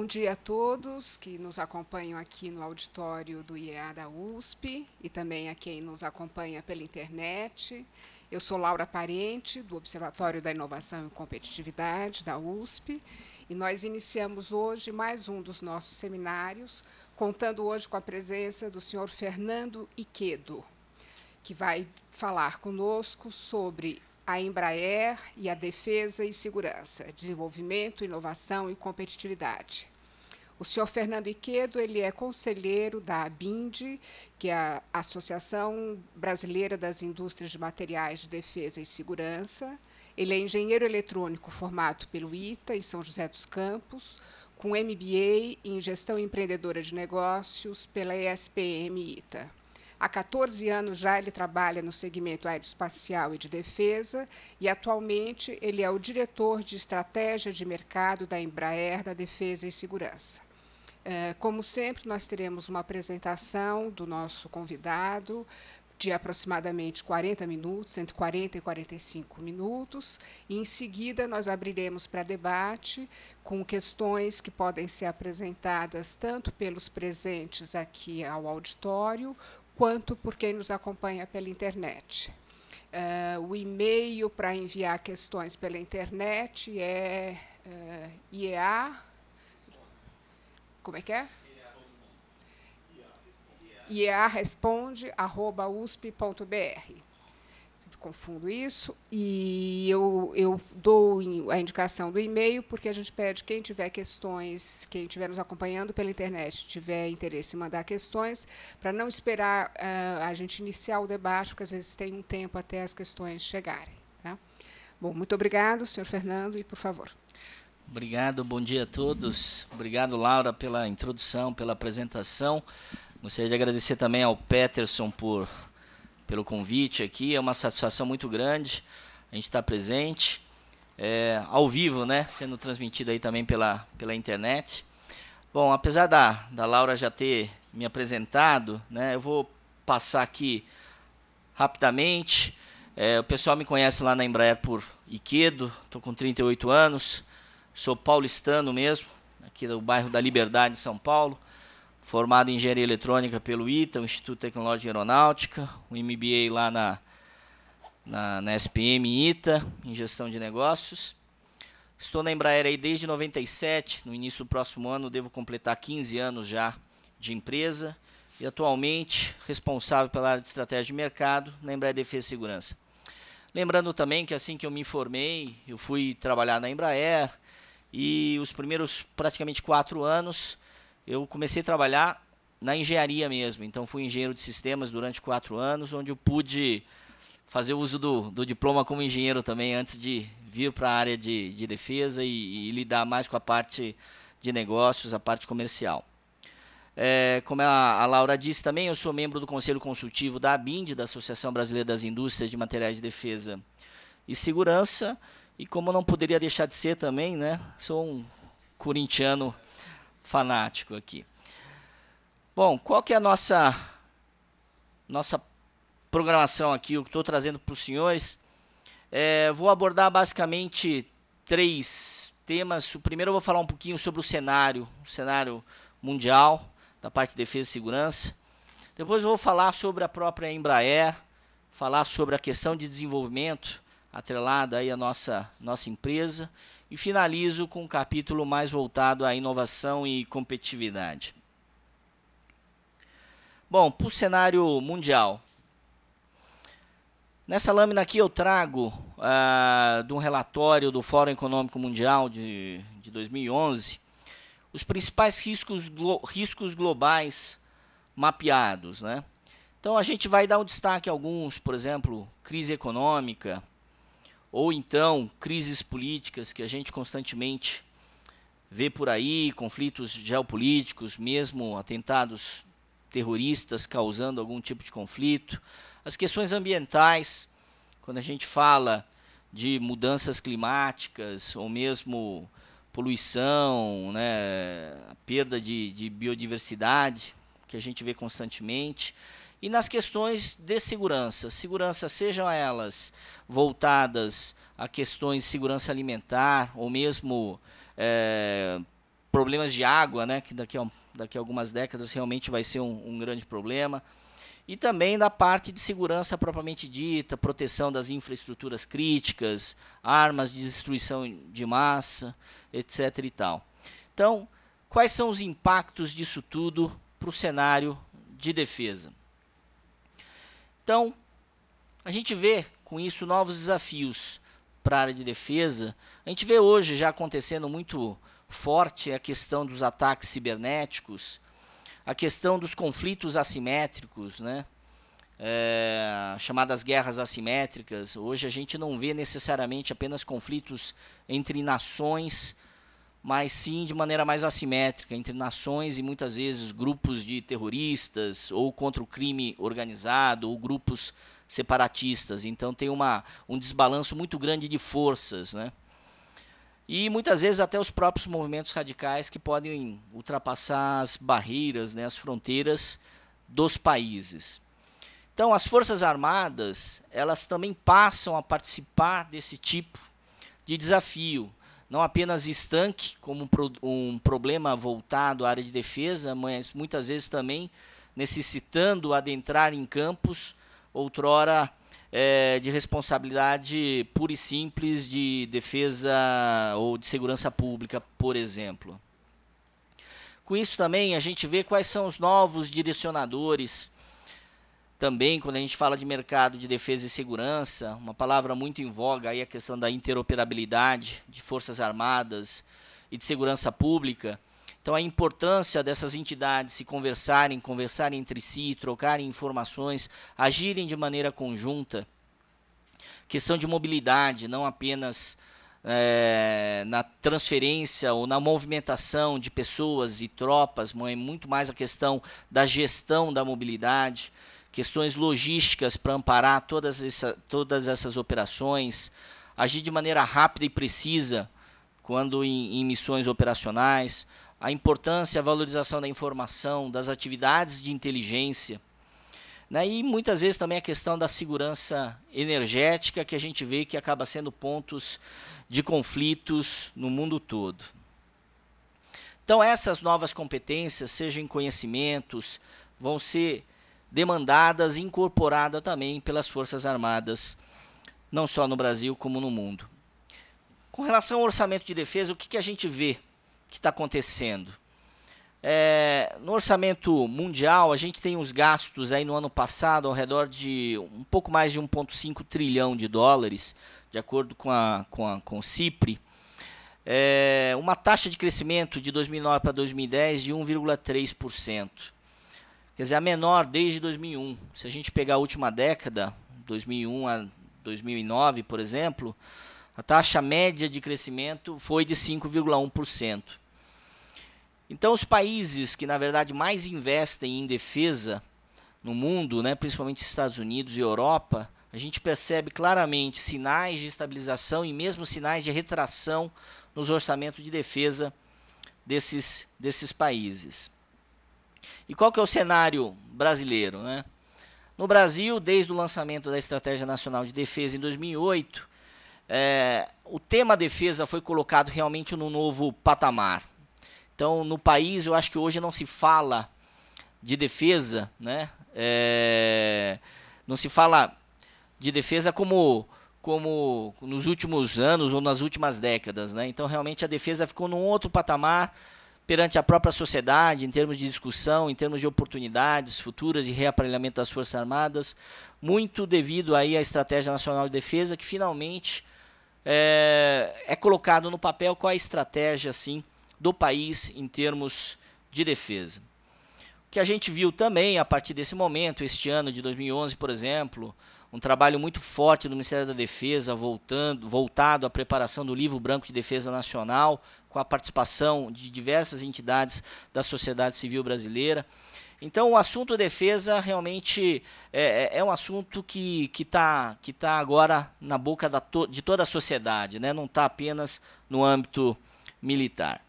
Bom dia a todos que nos acompanham aqui no auditório do IEA da USP e também a quem nos acompanha pela internet. Eu sou Laura Parente, do Observatório da Inovação e Competitividade da USP, e nós iniciamos hoje mais um dos nossos seminários, contando hoje com a presença do senhor Fernando Iquedo, que vai falar conosco sobre a Embraer e a Defesa e Segurança, Desenvolvimento, Inovação e Competitividade. O senhor Fernando Iquedo, ele é conselheiro da ABIND, que é a Associação Brasileira das Indústrias de Materiais de Defesa e Segurança. Ele é engenheiro eletrônico formado pelo ITA, em São José dos Campos, com MBA em Gestão Empreendedora de Negócios pela ESPM ITA. Há 14 anos já ele trabalha no segmento aeroespacial e de defesa e atualmente ele é o diretor de estratégia de mercado da Embraer da Defesa e Segurança. É, como sempre, nós teremos uma apresentação do nosso convidado, de aproximadamente 40 minutos, entre 40 e 45 minutos, e em seguida nós abriremos para debate com questões que podem ser apresentadas tanto pelos presentes aqui ao auditório, quanto por quem nos acompanha pela internet. Uh, o e-mail para enviar questões pela internet é uh, eh, IEA. Como é que é? arroba usp.br Sempre confundo isso. E eu, eu dou a indicação do e-mail, porque a gente pede quem tiver questões, quem estiver nos acompanhando pela internet, tiver interesse em mandar questões, para não esperar uh, a gente iniciar o debate, porque às vezes tem um tempo até as questões chegarem. Tá? Bom, muito obrigado, senhor Fernando, e por favor. Obrigado, bom dia a todos. Obrigado, Laura, pela introdução, pela apresentação. Gostaria de agradecer também ao Peterson por pelo convite aqui. É uma satisfação muito grande a gente estar tá presente. É, ao vivo, né? Sendo transmitido aí também pela, pela internet. Bom, apesar da, da Laura já ter me apresentado, né? Eu vou passar aqui rapidamente. É, o pessoal me conhece lá na Embraer por Iquedo, estou com 38 anos, sou paulistano mesmo, aqui do bairro da Liberdade, São Paulo formado em engenharia eletrônica pelo ITA, Instituto Tecnológico de Aeronáutica, um MBA lá na, na, na SPM ITA, em gestão de negócios. Estou na Embraer aí desde 97, no início do próximo ano devo completar 15 anos já de empresa e atualmente responsável pela área de estratégia de mercado na Embraer Defesa e Segurança. Lembrando também que assim que eu me formei, eu fui trabalhar na Embraer e os primeiros praticamente quatro anos eu comecei a trabalhar na engenharia mesmo. Então, fui engenheiro de sistemas durante quatro anos, onde eu pude fazer uso do, do diploma como engenheiro também, antes de vir para a área de, de defesa e, e, lidar mais com a parte de negócios, a parte comercial. É, como a, a, Laura disse também, eu sou membro do Conselho Consultivo da ABIND, da Associação Brasileira das Indústrias de Materiais de Defesa e Segurança. E como não poderia deixar de ser também, né, sou um corintiano fanático aqui. Bom, qual que é a nossa nossa programação aqui? O que estou trazendo para os senhores. É, vou abordar basicamente três temas. O primeiro eu vou falar um pouquinho sobre o cenário, o cenário mundial da parte de defesa e segurança. Depois eu vou falar sobre a própria Embraer, falar sobre a questão de desenvolvimento atrelada aí à nossa nossa empresa e finalizo com um capítulo mais voltado à inovação e competitividade. Bom, para o cenário mundial. Nessa lâmina aqui eu trago ah, de um relatório do Fórum Econômico Mundial de, de 2011 os principais riscos, glo riscos globais mapeados. Né? Então a gente vai dar um destaque a alguns, por exemplo, crise econômica, ou então crises políticas que a gente constantemente vê por aí, conflitos geopolíticos, mesmo atentados terroristas causando algum tipo de conflito, as questões ambientais, quando a gente fala de mudanças climáticas ou mesmo poluição, né, a perda de, de biodiversidade que a gente vê constantemente. E nas questões de segurança, segurança sejam elas voltadas a questões de segurança alimentar ou mesmo é, problemas de água, né, que daqui a, daqui a algumas décadas realmente vai ser um, um grande problema e também da parte de segurança propriamente dita, proteção das infraestruturas críticas, armas de destruição de massa, etc. e tal. Então, quais são os impactos disso tudo para o cenário de defesa? Então, a gente vê com isso novos desafios para a área de defesa. A gente vê hoje já acontecendo muito forte a questão dos ataques cibernéticos, a questão dos conflitos assimétricos, né? É, chamadas guerras assimétricas. Hoje a gente não vê necessariamente apenas conflitos entre nações, mas sim de maneira mais assimétrica entre nações e muitas vezes grupos de terroristas ou contra o crime organizado ou grupos separatistas. Então tem uma, um desbalanço muito grande de forças, né? E muitas vezes até os próprios movimentos radicais que podem ultrapassar as barreiras, né, as fronteiras dos países. Então, as forças armadas, elas também passam a participar desse tipo de desafio, não apenas estanque como um, pro, um problema voltado à área de defesa, mas muitas vezes também necessitando adentrar em campos outrora é, de responsabilidade pura e simples de defesa ou de segurança pública, por exemplo. Com isso também a gente vê quais são os novos direcionadores também quando a gente fala de mercado de defesa e segurança, uma palavra muito em voga aí a questão da interoperabilidade de forças armadas e de segurança pública. Então a importância dessas entidades se conversarem, conversarem entre si, trocarem informações, agirem de maneira conjunta. Questão de mobilidade, não apenas é, na transferência ou na movimentação de pessoas e tropas, mas é muito mais a questão da gestão da mobilidade questões logísticas para amparar todas, essa, todas essas operações, agir de maneira rápida e precisa quando em, em missões operacionais, a importância, a valorização da informação, das atividades de inteligência, né? e muitas vezes também a questão da segurança energética, que a gente vê que acaba sendo pontos de conflitos no mundo todo. Então, essas novas competências, sejam em conhecimentos, vão ser demandadas e incorporada também pelas Forças Armadas, não só no Brasil como no mundo. Com relação ao orçamento de defesa, o que, que a gente vê que está acontecendo? É, no orçamento mundial, a gente tem os gastos aí no ano passado ao redor de um pouco mais de 1,5 trilhão de dólares, de acordo com, a, com, a, com o CIPRI. É, uma taxa de crescimento de 2009 para 2010 de 1,3%. Quer dizer, a menor desde 2001. Se a gente pegar a última década, 2001 a 2009, por exemplo, a taxa média de crescimento foi de 5,1%. Então, os países que, na verdade, mais investem em defesa no mundo, né, principalmente Estados Unidos e Europa, a gente percebe claramente sinais de estabilização e mesmo sinais de retração nos orçamentos de defesa desses, desses países. E qual que é o cenário brasileiro? Né? No Brasil, desde o lançamento da Estratégia Nacional de Defesa em 2008, é, o tema defesa foi colocado realmente num novo patamar. Então, no país, eu acho que hoje não se fala de defesa, né? É, não se fala de defesa como como nos últimos anos ou nas últimas décadas, né? Então realmente a defesa ficou num outro patamar perante a própria sociedade, em termos de discussão, em termos de oportunidades futuras de reaparelhamento das Forças Armadas, muito devido aí à Estratégia Nacional de Defesa, que finalmente é, é colocado no papel qual é a estratégia assim, do país em termos de defesa. O que a gente viu também a partir desse momento, este ano de 2011, por exemplo, um trabalho muito forte do Ministério da Defesa, voltando, voltado à preparação do Livro Branco de Defesa Nacional, com a participação de diversas entidades da sociedade civil brasileira. Então, o assunto defesa realmente é, é, é um assunto que está que tá agora na boca to, de toda a sociedade, né? não está apenas no âmbito militar.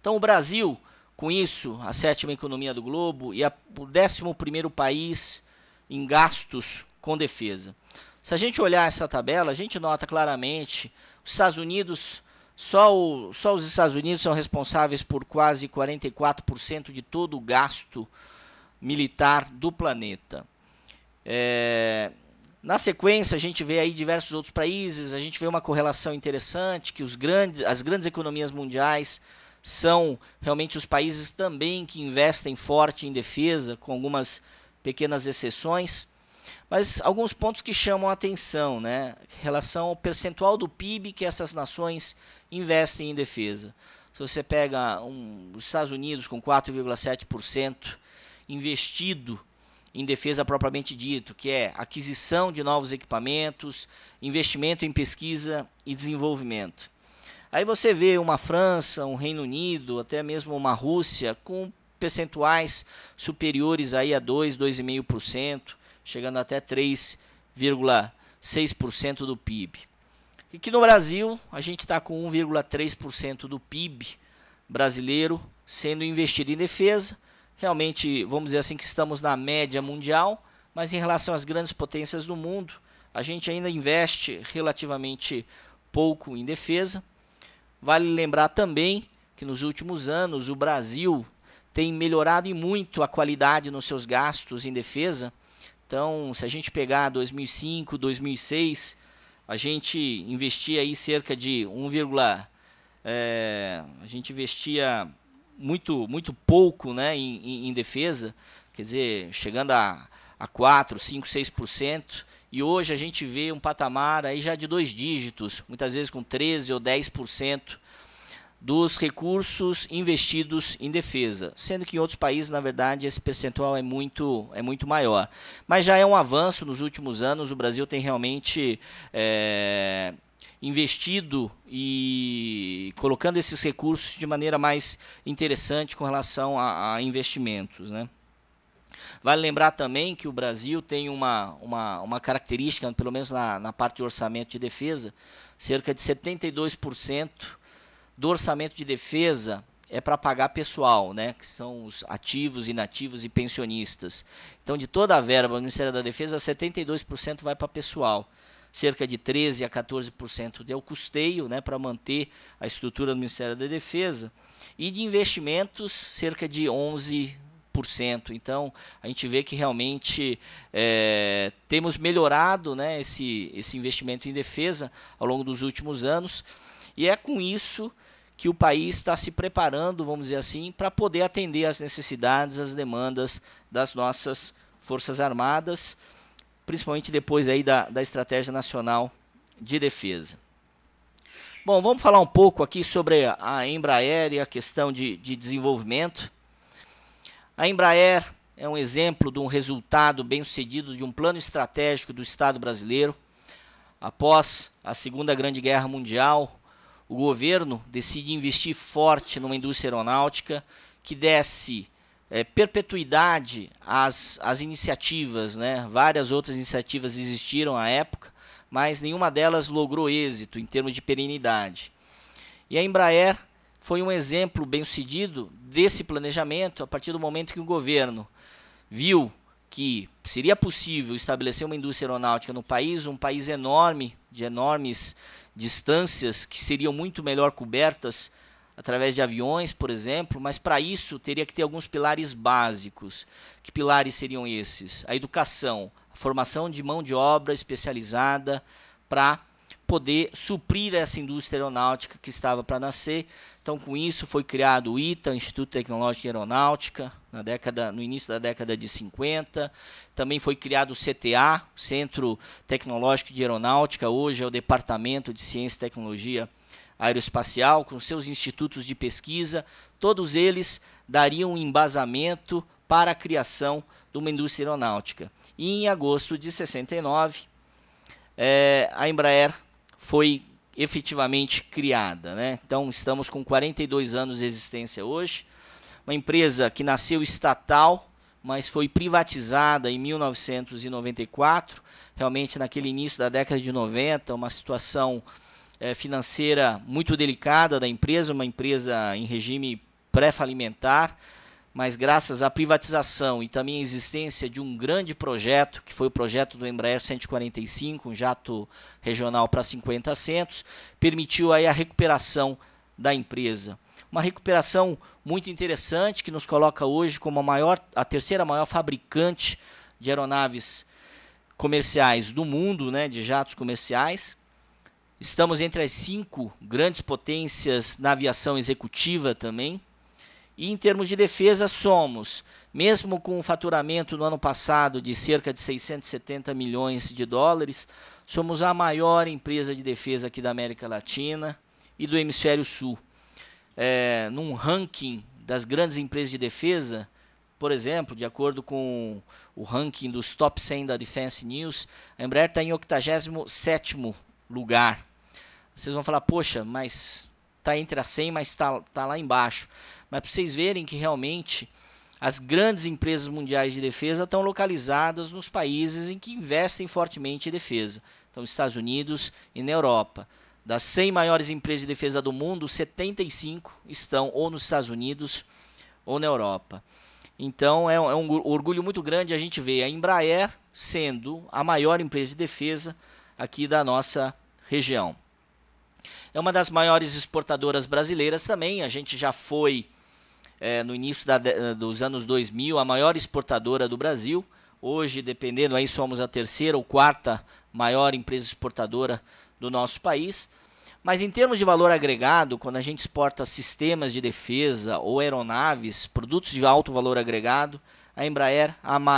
Então, o Brasil, com isso, a sétima economia do globo e a, o décimo primeiro país em gastos com defesa. Se a gente olhar essa tabela, a gente nota claramente os Estados Unidos, só, o, só os Estados Unidos são responsáveis por quase 44% de todo o gasto militar do planeta. É, na sequência, a gente vê aí diversos outros países, a gente vê uma correlação interessante que os grandes, as grandes economias mundiais são realmente os países também que investem forte em defesa, com algumas pequenas exceções. Mas alguns pontos que chamam a atenção, né? Em relação ao percentual do PIB que essas nações investem em defesa. Se você pega um, os Estados Unidos com 4,7% investido em defesa propriamente dito, que é aquisição de novos equipamentos, investimento em pesquisa e desenvolvimento. Aí você vê uma França, um Reino Unido, até mesmo uma Rússia com percentuais superiores aí a 2, 2,5% chegando até 3,6% do PIB. E que no Brasil a gente está com 1,3% do PIB brasileiro sendo investido em defesa. Realmente, vamos dizer assim, que estamos na média mundial, mas em relação às grandes potências do mundo, a gente ainda investe relativamente pouco em defesa. Vale lembrar também que nos últimos anos o Brasil tem melhorado e muito a qualidade nos seus gastos em defesa. Então, se a gente pegar 2005, 2006, a gente investia aí cerca de 1, é, a gente investia muito muito pouco né, em, em, defesa, quer dizer, chegando a, a 4, 5, 6%, e hoje a gente vê um patamar aí já de dois dígitos, muitas vezes com 13 ou 10% dos recursos investidos em defesa, sendo que em outros países, na verdade, esse percentual é muito, é muito maior. Mas já é um avanço nos últimos anos, o Brasil tem realmente é, investido e colocando esses recursos de maneira mais interessante com relação a, a investimentos. Né? Vale lembrar também que o Brasil tem uma, uma, uma característica, pelo menos na, na parte de orçamento de defesa, cerca de 72% do orçamento de defesa é para pagar pessoal, né? Que são os ativos, inativos e pensionistas. Então, de toda a verba do Ministério da Defesa, 72% vai para pessoal. Cerca de 13 a 14% é o custeio, né, para manter a estrutura do Ministério da Defesa, e de investimentos, cerca de 11%. Então, a gente vê que realmente é, temos melhorado, né, esse esse investimento em defesa ao longo dos últimos anos, e é com isso que o país está se preparando, vamos dizer assim, para poder atender às necessidades, às demandas das nossas Forças Armadas, principalmente depois aí da, da Estratégia Nacional de Defesa. Bom, vamos falar um pouco aqui sobre a Embraer e a questão de, de desenvolvimento. A Embraer é um exemplo de um resultado bem-sucedido de um plano estratégico do Estado brasileiro. Após a Segunda Grande Guerra Mundial, o governo decide investir forte numa indústria aeronáutica que desse é, perpetuidade às, às iniciativas. Né? Várias outras iniciativas existiram à época, mas nenhuma delas logrou êxito em termos de perenidade. E a Embraer foi um exemplo bem sucedido desse planejamento a partir do momento que o governo viu que seria possível estabelecer uma indústria aeronáutica no país, um país enorme, de enormes distâncias que seriam muito melhor cobertas através de aviões, por exemplo, mas para isso teria que ter alguns pilares básicos. Que pilares seriam esses? A educação, a formação de mão de obra especializada para poder suprir essa indústria aeronáutica que estava para nascer, então, com isso foi criado o ITA, Instituto Tecnológico de Aeronáutica, na década, no início da década de 50. Também foi criado o CTA, Centro Tecnológico de Aeronáutica, hoje é o Departamento de Ciência e Tecnologia Aeroespacial, com seus institutos de pesquisa, todos eles dariam um embasamento para a criação de uma indústria aeronáutica. E em agosto de 69, é, eh, a Embraer foi efetivamente criada. Né? Então, estamos com 42 anos de existência hoje. Uma empresa que nasceu estatal, mas foi privatizada em 1994, realmente naquele início da década de 90, uma situação é, financeira muito delicada da empresa, uma empresa em regime pré-falimentar mas graças à privatização e também à existência de um grande projeto, que foi o projeto do Embraer 145, um jato regional para 50 assentos, permitiu aí a recuperação da empresa. Uma recuperação muito interessante que nos coloca hoje como a maior, a terceira maior fabricante de aeronaves comerciais do mundo, né, de jatos comerciais. Estamos entre as cinco grandes potências na aviação executiva também. E em termos de defesa, somos, mesmo com o faturamento no ano passado de cerca de 670 milhões de dólares, somos a maior empresa de defesa aqui da América Latina e do Hemisfério Sul. É, num ranking das grandes empresas de defesa, por exemplo, de acordo com o ranking dos top 100 da Defense News, a Embraer está em 87 lugar. Vocês vão falar, poxa, mas está entre a 100, mas está tá lá embaixo mas para vocês verem que realmente as grandes empresas mundiais de defesa estão localizadas nos países em que investem fortemente em defesa. Então, Estados Unidos e na Europa. Das 100 maiores empresas de defesa do mundo, 75 estão ou nos Estados Unidos ou na Europa. Então, é um, é um orgulho muito grande a gente ver a Embraer sendo a maior empresa de defesa aqui da nossa região. É uma das maiores exportadoras brasileiras também. A gente já foi é, no início da, eh, dos anos 2000, a maior exportadora do Brasil. Hoje, dependendo, aí somos a terceira ou quarta maior empresa exportadora do nosso país. Mas em termos de valor agregado, quando a gente exporta sistemas de defesa ou aeronaves, produtos de alto valor agregado, a Embraer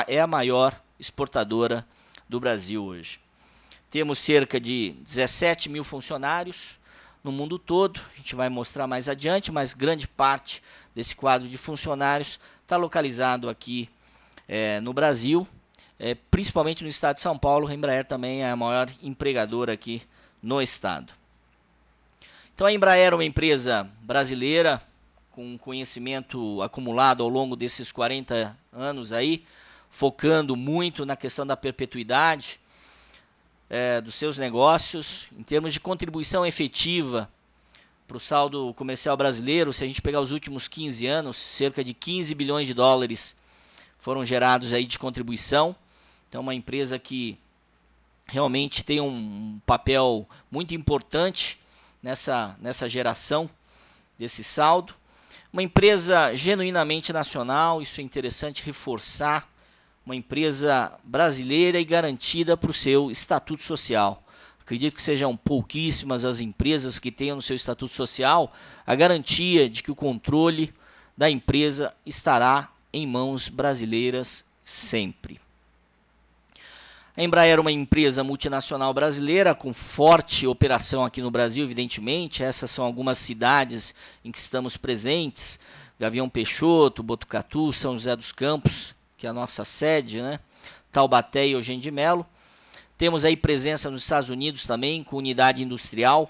é a maior exportadora do Brasil hoje. Temos cerca de 17 mil funcionários, no mundo todo. A gente vai mostrar mais adiante, mas grande parte desse quadro de funcionários está localizado aqui é, no Brasil, é, principalmente no estado de São Paulo. A Embraer também é a maior empregadora aqui no estado. Então a Embraer é uma empresa brasileira com conhecimento acumulado ao longo desses 40 anos aí, focando muito na questão da perpetuidade é, dos seus negócios, em termos de contribuição efetiva para o saldo comercial brasileiro, se a gente pegar os últimos 15 anos, cerca de 15 bilhões de dólares foram gerados aí de contribuição. Então, uma empresa que realmente tem um papel muito importante nessa, nessa geração desse saldo. Uma empresa genuinamente nacional, isso é interessante reforçar uma empresa brasileira e garantida para o seu estatuto social. Acredito que sejam pouquíssimas as empresas que tenham no seu estatuto social a garantia de que o controle da empresa estará em mãos brasileiras sempre. A Embraer é uma empresa multinacional brasileira com forte operação aqui no Brasil, evidentemente. Essas são algumas cidades em que estamos presentes: Gavião Peixoto, Botucatu, São José dos Campos, que é a nossa sede, né? Taubaté e Eugênio de Melo. Temos aí presença nos Estados Unidos também, com unidade industrial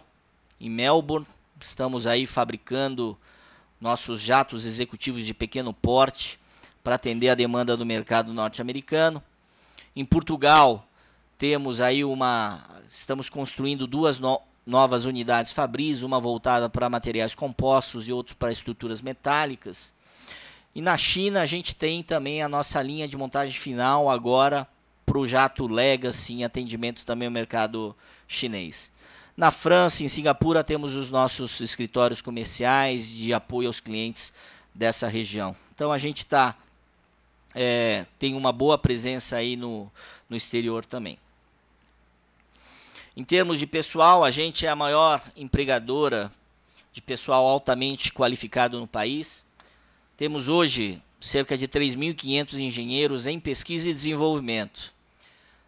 em Melbourne. Estamos aí fabricando nossos jatos executivos de pequeno porte para atender a demanda do mercado norte-americano. Em Portugal, temos aí uma. Estamos construindo duas no, novas unidades Fabris, uma voltada para materiais compostos e outra para estruturas metálicas. E na China a gente tem também a nossa linha de montagem final agora para o jato Legacy em atendimento também ao mercado chinês. Na França, em Singapura, temos os nossos escritórios comerciais de apoio aos clientes dessa região. Então a gente tá, é, tem uma boa presença aí no, no exterior também. Em termos de pessoal, a gente é a maior empregadora de pessoal altamente qualificado no país. Temos hoje cerca de 3.500 engenheiros em pesquisa e desenvolvimento.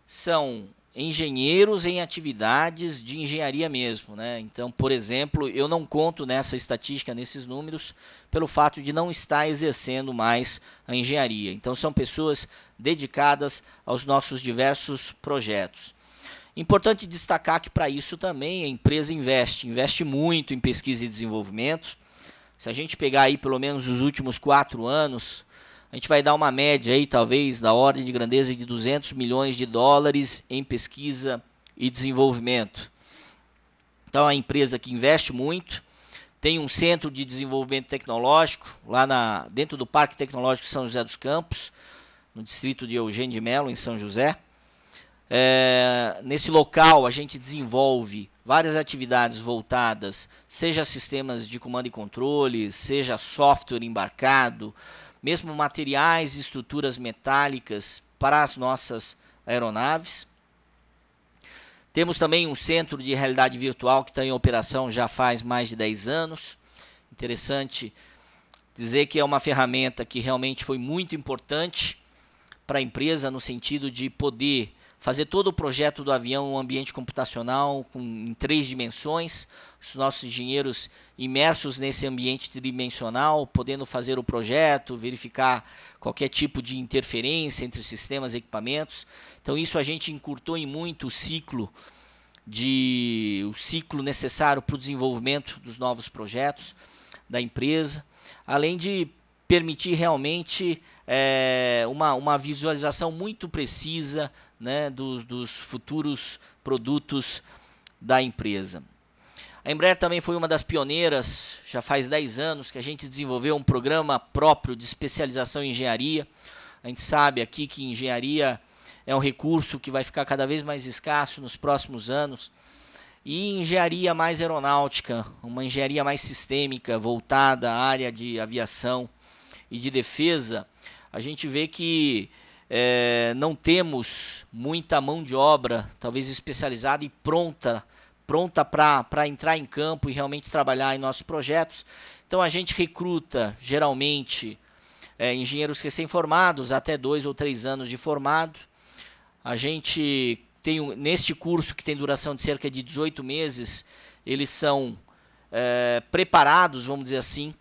São engenheiros em atividades de engenharia mesmo, né? Então, por exemplo, eu não conto nessa estatística, nesses números, pelo fato de não estar exercendo mais a engenharia. Então, são pessoas dedicadas aos nossos diversos projetos. Importante destacar que para isso também a empresa investe, investe muito em pesquisa e desenvolvimento. Se a gente pegar aí pelo menos os últimos quatro anos, a gente vai dar uma média aí, talvez, da ordem de grandeza de 200 milhões de dólares em pesquisa e desenvolvimento. Então, a empresa que investe muito, tem um centro de desenvolvimento tecnológico lá na, dentro do Parque Tecnológico São José dos Campos, no distrito de Eugênio de Melo, em São José. É, nesse local, a gente desenvolve várias atividades voltadas, seja sistemas de comando e controle, seja software embarcado, mesmo materiais e estruturas metálicas para as nossas aeronaves. Temos também um centro de realidade virtual que está em operação já faz mais de 10 anos. Interessante dizer que é uma ferramenta que realmente foi muito importante para a empresa no sentido de poder fazer todo o projeto do avião, um ambiente computacional com, em três dimensões, os nossos engenheiros imersos nesse ambiente tridimensional, podendo fazer o projeto, verificar qualquer tipo de interferência entre sistemas e equipamentos. Então isso a gente encurtou em muito o ciclo de o ciclo necessário para o desenvolvimento dos novos projetos da empresa, além de permitir realmente é, uma, uma visualização muito precisa né, dos, dos futuros produtos da empresa. A Embraer também foi uma das pioneiras, já faz 10 anos que a gente desenvolveu um programa próprio de especialização em engenharia. A gente sabe aqui que engenharia é um recurso que vai ficar cada vez mais escasso nos próximos anos. E engenharia mais aeronáutica, uma engenharia mais sistêmica, voltada à área de aviação e de defesa, a gente vê que é, não temos muita mão de obra, talvez especializada e pronta, pronta para entrar em campo e realmente trabalhar em nossos projetos. Então a gente recruta geralmente é, engenheiros recém-formados, até dois ou três anos de formado. A gente tem neste curso que tem duração de cerca de 18 meses, eles são é, preparados, vamos dizer assim,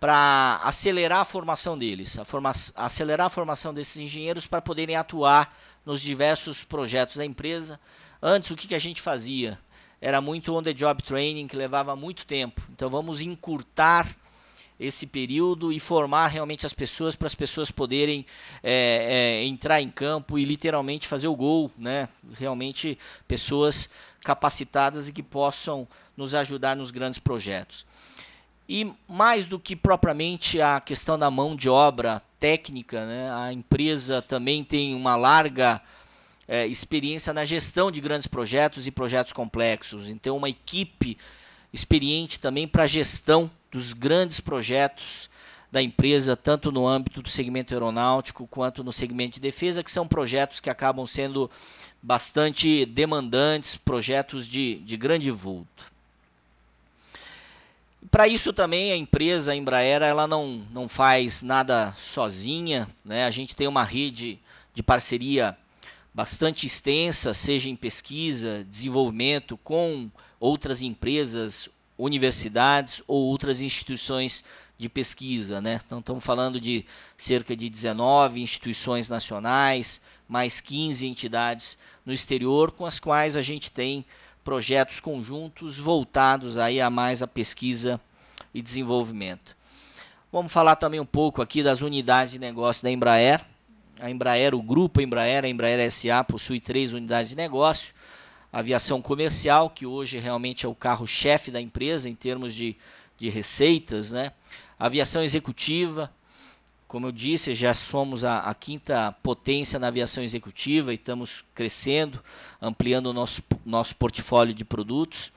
para acelerar a formação deles, a forma, acelerar a formação desses engenheiros para poderem atuar nos diversos projetos da empresa. Antes, o que, que a gente fazia? Era muito on-the-job training, que levava muito tempo. Então, vamos encurtar esse período e formar realmente as pessoas para as pessoas poderem é, é, entrar em campo e literalmente fazer o gol, né? Realmente pessoas capacitadas e que possam nos ajudar nos grandes projetos. E mais do que propriamente a questão da mão de obra técnica, né? a empresa também tem uma larga é, experiência na gestão de grandes projetos e projetos complexos. Então, uma equipe experiente também para a gestão dos grandes projetos da empresa, tanto no âmbito do segmento aeronáutico quanto no segmento de defesa, que são projetos que acabam sendo bastante demandantes, projetos de, de grande vulto. Para isso também a empresa a Embraer ela não, não faz nada sozinha, né? A gente tem uma rede de parceria bastante extensa, seja em pesquisa, desenvolvimento com outras empresas, universidades ou outras instituições de pesquisa, né? Então estamos falando de cerca de 19 instituições nacionais, mais 15 entidades no exterior com as quais a gente tem projetos conjuntos voltados aí a mais a pesquisa e desenvolvimento. Vamos falar também um pouco aqui das unidades de negócio da Embraer. A Embraer, o grupo Embraer, a Embraer SA possui três unidades de negócio. aviação comercial, que hoje realmente é o carro-chefe da empresa em termos de, de receitas, né? aviação executiva, como eu disse, já somos a, a quinta potência na aviação executiva e estamos crescendo, ampliando o nosso, nosso portfólio de produtos.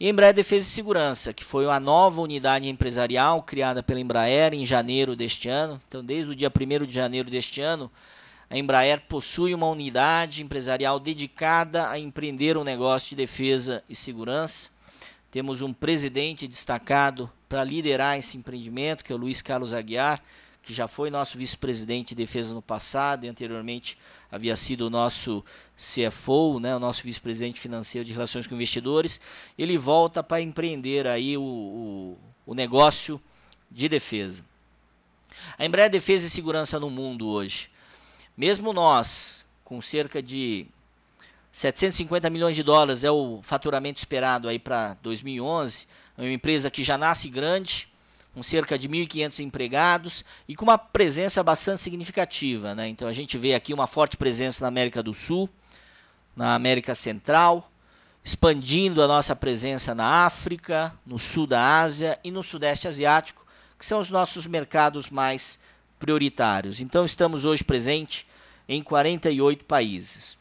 E Embraer Defesa e Segurança, que foi uma nova unidade empresarial criada pela Embraer em janeiro deste ano. Então, desde o dia 1 de janeiro deste ano, a Embraer possui uma unidade empresarial dedicada a empreender o um negócio de defesa e segurança. Temos um presidente destacado para liderar esse empreendimento, que é o Luiz Carlos Aguiar, que já foi nosso vice-presidente de defesa no passado e anteriormente havia sido o nosso CFO, né, o nosso vice-presidente financeiro de relações com investidores. Ele volta para empreender aí o, o, o negócio de defesa. A Embraer Defesa e Segurança no mundo hoje. Mesmo nós, com cerca de 750 milhões de dólares é o faturamento esperado aí para 2011, é uma empresa que já nasce grande, com cerca de 1.500 empregados e com uma presença bastante significativa. Né? Então a gente vê aqui uma forte presença na América do Sul, na América Central, expandindo a nossa presença na África, no sul da Ásia e no Sudeste Asiático, que são os nossos mercados mais prioritários. Então estamos hoje presente em 48 países.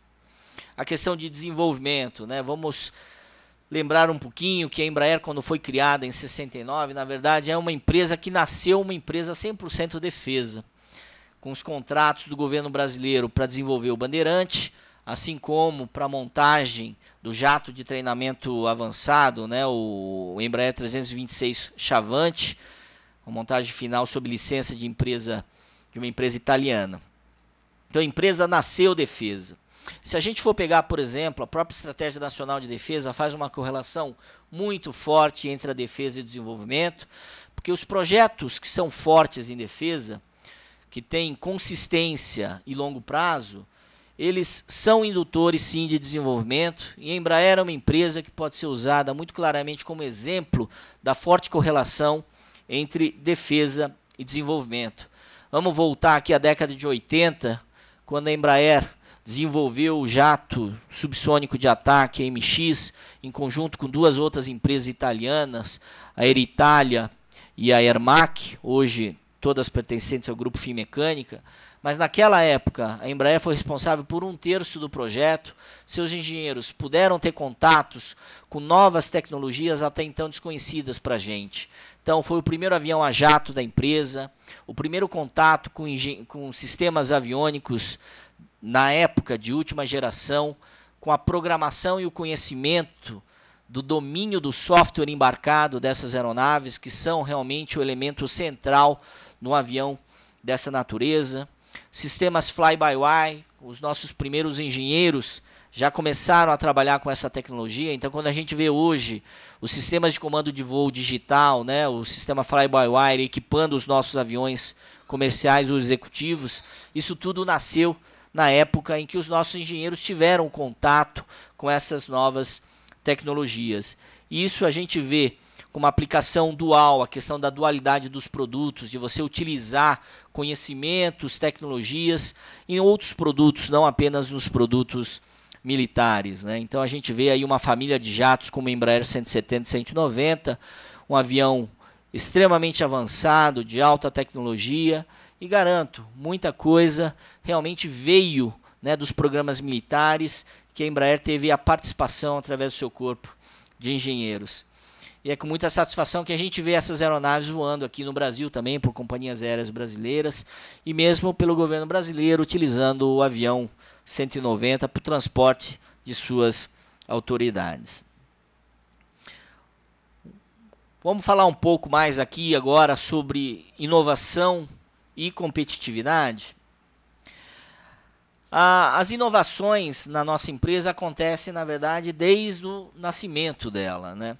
A questão de desenvolvimento, né? Vamos lembrar um pouquinho que a Embraer, quando foi criada em 69, na verdade é uma empresa que nasceu uma empresa 100% defesa, com os contratos do governo brasileiro para desenvolver o Bandeirante, assim como para a montagem do jato de treinamento avançado, né, o Embraer 326 Chavante, uma montagem final sob licença de empresa de uma empresa italiana. Então a empresa nasceu defesa. Se a gente for pegar, por exemplo, a própria Estratégia Nacional de Defesa faz uma correlação muito forte entre a defesa e o desenvolvimento, porque os projetos que são fortes em defesa, que têm consistência e longo prazo, eles são indutores sim de desenvolvimento e a Embraer é uma empresa que pode ser usada muito claramente como exemplo da forte correlação entre defesa e desenvolvimento. Vamos voltar aqui à década de 80, quando a Embraer desenvolveu o jato subsônico de ataque MX em conjunto com duas outras empresas italianas, a Aeritalia e a Ermac, hoje todas pertencentes ao grupo Mecânica. mas naquela época a Embraer foi responsável por um terço do projeto. Seus engenheiros puderam ter contatos com novas tecnologias até então desconhecidas para a gente. Então foi o primeiro avião a jato da empresa, o primeiro contato com, com sistemas aviônicos na época de última geração, com a programação e o conhecimento do domínio do software embarcado dessas aeronaves, que são realmente o elemento central no avião dessa natureza. Sistemas fly-by-wire, os nossos primeiros engenheiros já começaram a trabalhar com essa tecnologia. Então, quando a gente vê hoje os sistemas de comando de voo digital, né, o sistema fly-by-wire equipando os nossos aviões comerciais os executivos, isso tudo nasceu na época em que os nossos engenheiros tiveram contato com essas novas tecnologias. Isso a gente vê como aplicação dual, a questão da dualidade dos produtos, de você utilizar conhecimentos, tecnologias em outros produtos, não apenas nos produtos militares. Né? Então a gente vê aí uma família de jatos como o Embraer 170 e 190, um avião extremamente avançado, de alta tecnologia, e garanto, muita coisa realmente veio né, dos programas militares que a Embraer teve a participação através do seu corpo de engenheiros. E é com muita satisfação que a gente vê essas aeronaves voando aqui no Brasil também por companhias aéreas brasileiras e mesmo pelo governo brasileiro utilizando o avião 190 para o transporte de suas autoridades. Vamos falar um pouco mais aqui agora sobre inovação e competitividade? Ah, as inovações na nossa empresa acontecem, na verdade, desde o nascimento dela, né?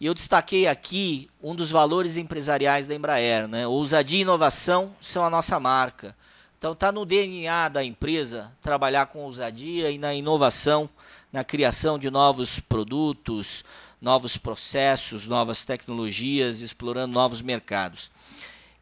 E eu destaquei aqui um dos valores empresariais da Embraer, né? Ousadia e inovação são a nossa marca. Então está no DNA da empresa trabalhar com ousadia e na inovação, na criação de novos produtos, novos processos, novas tecnologias, explorando novos mercados.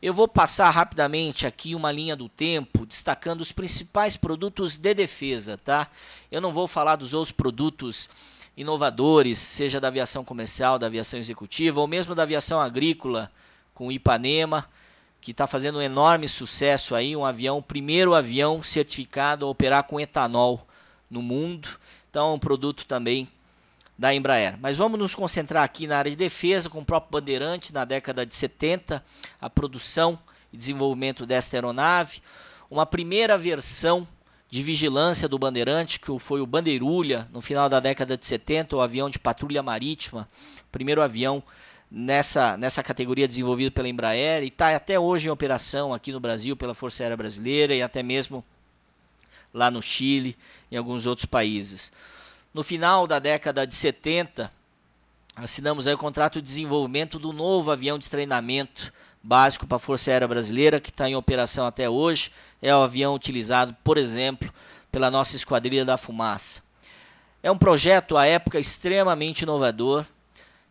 Eu vou passar rapidamente aqui uma linha do tempo, destacando os principais produtos de defesa, tá? Eu não vou falar dos outros produtos inovadores, seja da aviação comercial, da aviação executiva ou mesmo da aviação agrícola com o Ipanema, que está fazendo um enorme sucesso aí, um avião, o primeiro avião certificado a operar com etanol no mundo. Então, é um produto também da Embraer. Mas vamos nos concentrar aqui na área de defesa, com o próprio Bandeirante na década de 70, a produção e desenvolvimento desta aeronave, uma primeira versão de vigilância do Bandeirante, que foi o Bandeirulha, no final da década de 70, o avião de patrulha marítima, primeiro avião nessa, nessa categoria desenvolvido pela Embraer e está até hoje em operação aqui no Brasil pela Força Aérea Brasileira e até mesmo lá no Chile e em alguns outros países. No final da década de 70, assinamos aí o contrato de desenvolvimento do novo avião de treinamento básico para a Força Aérea Brasileira, que está em operação até hoje. É o avião utilizado, por exemplo, pela nossa Esquadrilha da Fumaça. É um projeto, à época, extremamente inovador.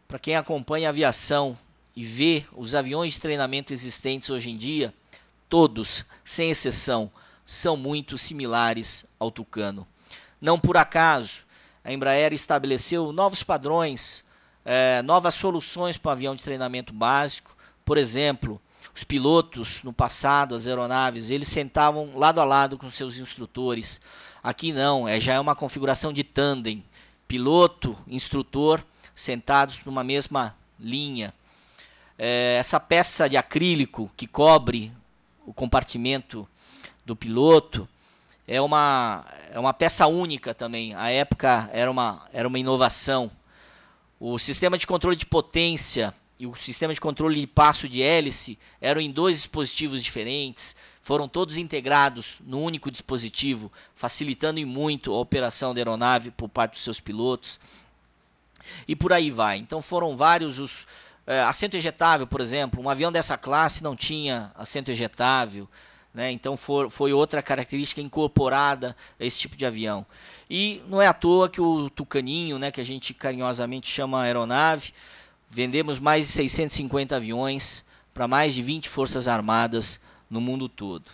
Para quem acompanha a aviação e vê os aviões de treinamento existentes hoje em dia, todos, sem exceção, são muito similares ao Tucano. Não por acaso, a Embraer estabeleceu novos padrões, é, novas soluções para o avião de treinamento básico. Por exemplo, os pilotos no passado, as aeronaves, eles sentavam lado a lado com seus instrutores. Aqui não, é, já é uma configuração de tandem. Piloto, instrutor, sentados numa mesma linha. É, essa peça de acrílico que cobre o compartimento do piloto, é uma, é uma peça única também. A época era uma, era uma inovação. O sistema de controle de potência e o sistema de controle de passo de hélice eram em dois dispositivos diferentes, foram todos integrados no único dispositivo, facilitando em muito a operação da aeronave por parte dos seus pilotos. E por aí vai. Então foram vários os é, assento ejetável, por exemplo, um avião dessa classe não tinha assento ejetável. Né? Então for, foi outra característica incorporada a esse tipo de avião. E não é à toa que o Tucaninho, né, que a gente carinhosamente chama aeronave, vendemos mais de 650 aviões para mais de 20 forças armadas no mundo todo.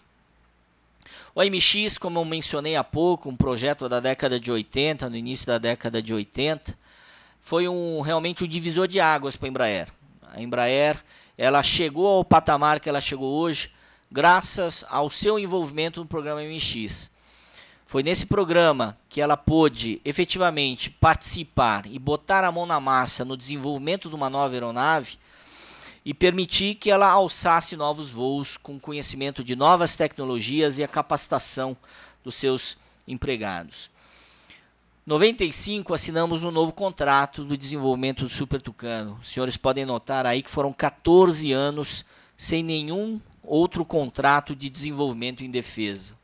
O MX, como eu mencionei há pouco, um projeto da década de 80, no início da década de 80, foi um, realmente um divisor de águas para a Embraer. A Embraer ela chegou ao patamar que ela chegou hoje graças ao seu envolvimento no programa MX. Foi nesse programa que ela pôde efetivamente participar e botar a mão na massa no desenvolvimento de uma nova aeronave e permitir que ela alçasse novos voos com conhecimento de novas tecnologias e a capacitação dos seus empregados. 95 assinamos um novo contrato do desenvolvimento do Super Tucano. Os senhores podem notar aí que foram 14 anos sem nenhum outro contrato de desenvolvimento em defesa.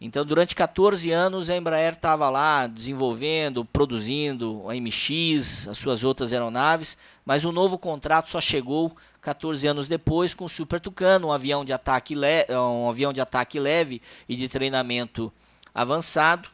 Então, durante 14 anos, a Embraer estava lá desenvolvendo, produzindo a MX, as suas outras aeronaves, mas o novo contrato só chegou 14 anos depois com o Super Tucano, um avião de ataque, le um avião de ataque leve e de treinamento avançado,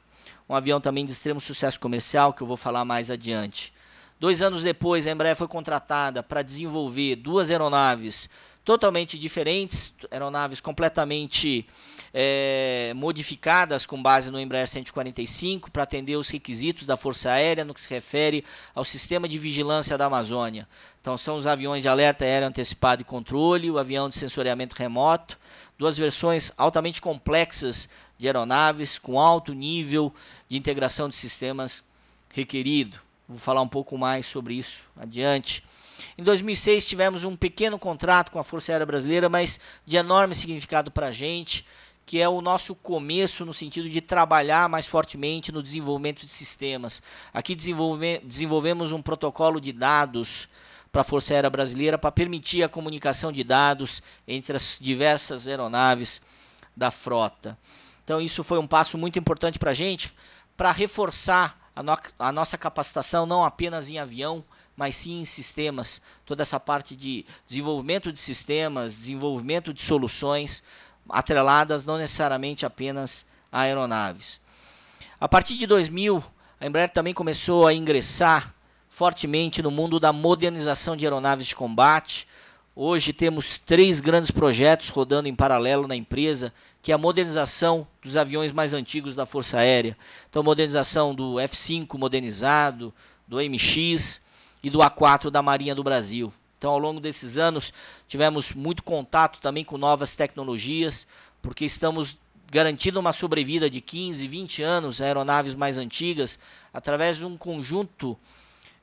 um avião também de extremo sucesso comercial, que eu vou falar mais adiante. Dois anos depois, a Embraer foi contratada para desenvolver duas aeronaves totalmente diferentes, aeronaves completamente é, modificadas com base no Embraer 145 para atender os requisitos da Força Aérea no que se refere ao sistema de vigilância da Amazônia. Então, são os aviões de alerta aéreo antecipado e controle, o avião de sensoriamento remoto, duas versões altamente complexas de aeronaves com alto nível de integração de sistemas requerido. Vou falar um pouco mais sobre isso adiante. Em 2006 tivemos um pequeno contrato com a Força Aérea Brasileira, mas de enorme significado para a gente, que é o nosso começo no sentido de trabalhar mais fortemente no desenvolvimento de sistemas. Aqui desenvolve, desenvolvemos um protocolo de dados para a Força Aérea Brasileira para permitir a comunicação de dados entre as diversas aeronaves da frota. Então, isso foi um passo muito importante para a gente, para reforçar a, no a nossa capacitação não apenas em avião, mas sim em sistemas, toda essa parte de desenvolvimento de sistemas, desenvolvimento de soluções atreladas não necessariamente apenas a aeronaves. A partir de 2000, a Embraer também começou a ingressar fortemente no mundo da modernização de aeronaves de combate. Hoje temos três grandes projetos rodando em paralelo na empresa, que é a modernização dos aviões mais antigos da Força Aérea. Então, modernização do F-5 modernizado, do MX, e do A4 da Marinha do Brasil. Então, ao longo desses anos, tivemos muito contato também com novas tecnologias, porque estamos garantindo uma sobrevida de 15, 20 anos aeronaves mais antigas, através de um conjunto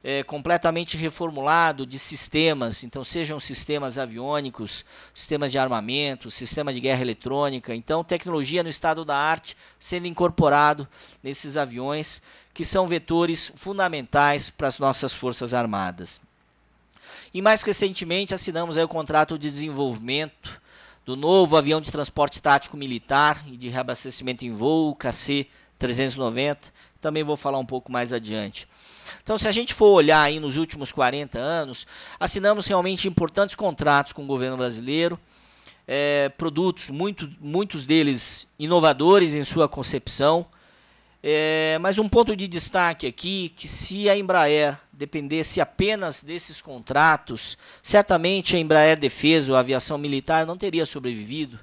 é, completamente reformulado de sistemas, então sejam sistemas aviônicos, sistemas de armamento, sistema de guerra eletrônica, então tecnologia no estado da arte sendo incorporado nesses aviões que são vetores fundamentais para as nossas forças armadas. E mais recentemente assinamos o contrato de desenvolvimento do novo avião de transporte tático militar e de reabastecimento em voo, KC 390, também vou falar um pouco mais adiante. Então, se a gente for olhar aí nos últimos 40 anos, assinamos realmente importantes contratos com o governo brasileiro, é, produtos, muito, muitos deles inovadores em sua concepção. É, mas um ponto de destaque aqui, que se a Embraer dependesse apenas desses contratos, certamente a Embraer Defesa a aviação militar não teria sobrevivido,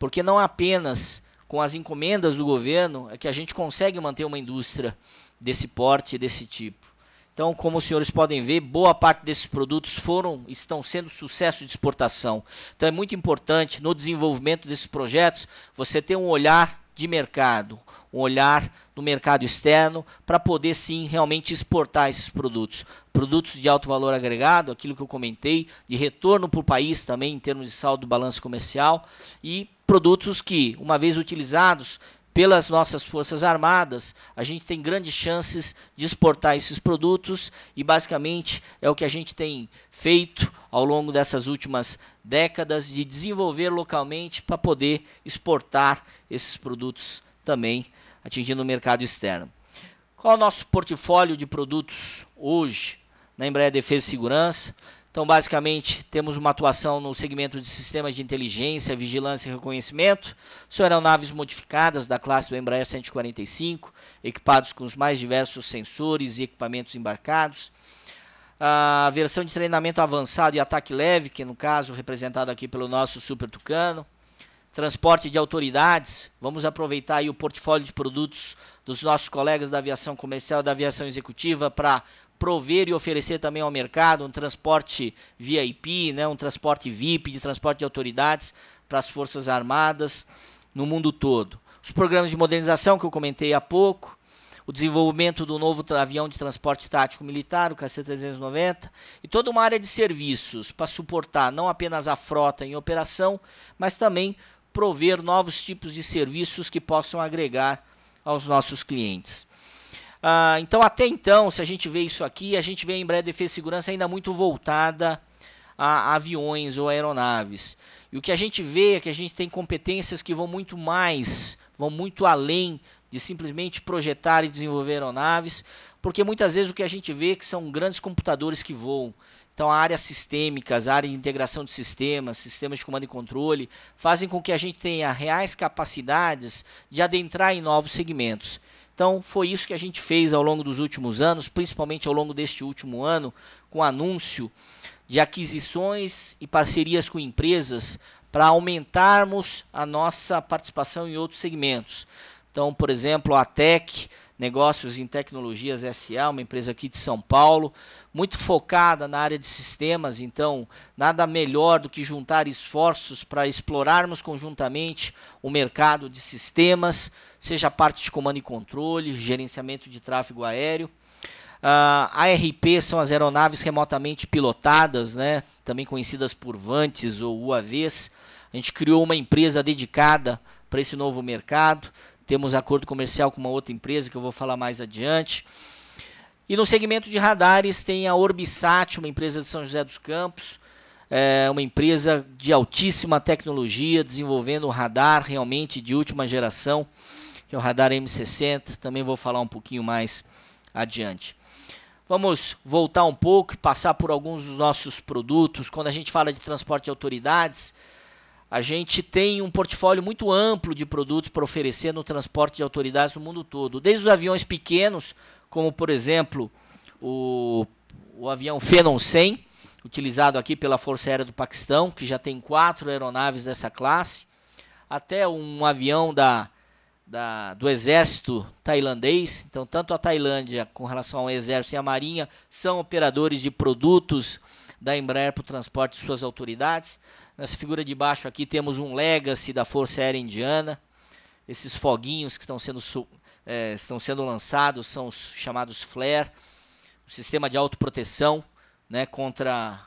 porque não apenas com as encomendas do governo, é que a gente consegue manter uma indústria desse porte, desse tipo. Então, como os senhores podem ver, boa parte desses produtos foram, estão sendo sucesso de exportação. Então, é muito importante no desenvolvimento desses projetos você ter um olhar de mercado, um olhar do mercado externo para poder sim realmente exportar esses produtos. Produtos de alto valor agregado, aquilo que eu comentei, de retorno para o país também em termos de saldo do balanço comercial e produtos que, uma vez utilizados pelas nossas Forças Armadas, a gente tem grandes chances de exportar esses produtos e, basicamente, é o que a gente tem feito ao longo dessas últimas décadas de desenvolver localmente para poder exportar esses produtos também, atingindo o mercado externo. Qual é o nosso portfólio de produtos hoje na Embraer Defesa e Segurança? Então, basicamente, temos uma atuação no segmento de sistemas de inteligência, vigilância e reconhecimento. São aeronaves modificadas da classe do Embraer 145, equipados com os mais diversos sensores e equipamentos embarcados. A versão de treinamento avançado e ataque leve, que no caso representado aqui pelo nosso Super Tucano. Transporte de autoridades, vamos aproveitar o portfólio de produtos dos nossos colegas da aviação comercial, da aviação executiva, para prover e oferecer também ao mercado um transporte VIP, né, um transporte VIP, de transporte de autoridades para as Forças Armadas no mundo todo. Os programas de modernização que eu comentei há pouco, o desenvolvimento do novo avião de transporte tático militar, o KC-390, e toda uma área de serviços para suportar não apenas a frota em operação, mas também prover novos tipos de serviços que possam agregar aos nossos clientes. Ah, então, até então, se a gente vê isso aqui, a gente vê a Embraer Defesa e Segurança ainda muito voltada a aviões ou aeronaves. E o que a gente vê é que a gente tem competências que vão muito mais, vão muito além de simplesmente projetar e desenvolver aeronaves, porque muitas vezes o que a gente vê é que são grandes computadores que voam. Então, áreas sistêmicas, áreas área de integração de sistemas, sistemas de comando e controle, fazem com que a gente tenha reais capacidades de adentrar em novos segmentos. Então, foi isso que a gente fez ao longo dos últimos anos, principalmente ao longo deste último ano, com anúncio de aquisições e parcerias com empresas para aumentarmos a nossa participação em outros segmentos. Então, por exemplo, a Tech Negócios em Tecnologias SA, uma empresa aqui de São Paulo, muito focada na área de sistemas, então nada melhor do que juntar esforços para explorarmos conjuntamente o mercado de sistemas, seja parte de comando e controle, gerenciamento de tráfego aéreo. Uh, ah, ARP são as aeronaves remotamente pilotadas, né? também conhecidas por vantes ou UAVs. A gente criou uma empresa dedicada para esse novo mercado temos acordo comercial com uma outra empresa que eu vou falar mais adiante. E no segmento de radares tem a Orbisat, uma empresa de São José dos Campos, é uma empresa de altíssima tecnologia, desenvolvendo um radar realmente de última geração, que é o radar M60. Também vou falar um pouquinho mais adiante. Vamos voltar um pouco e passar por alguns dos nossos produtos. Quando a gente fala de transporte de autoridades, a gente tem um portfólio muito amplo de produtos para oferecer no transporte de autoridades no mundo todo, desde os aviões pequenos, como por exemplo o, o avião Phenom 100, utilizado aqui pela Força Aérea do Paquistão, que já tem quatro aeronaves dessa classe, até um avião da, da, do exército tailandês. Então, tanto a Tailândia, com relação ao exército e a marinha, são operadores de produtos da Embraer para o transporte de suas autoridades. Nessa figura de baixo aqui temos um legacy da Força Aérea Indiana. Esses foguinhos que estão sendo, é, estão sendo lançados são os chamados flare, um sistema de autoproteção né, contra,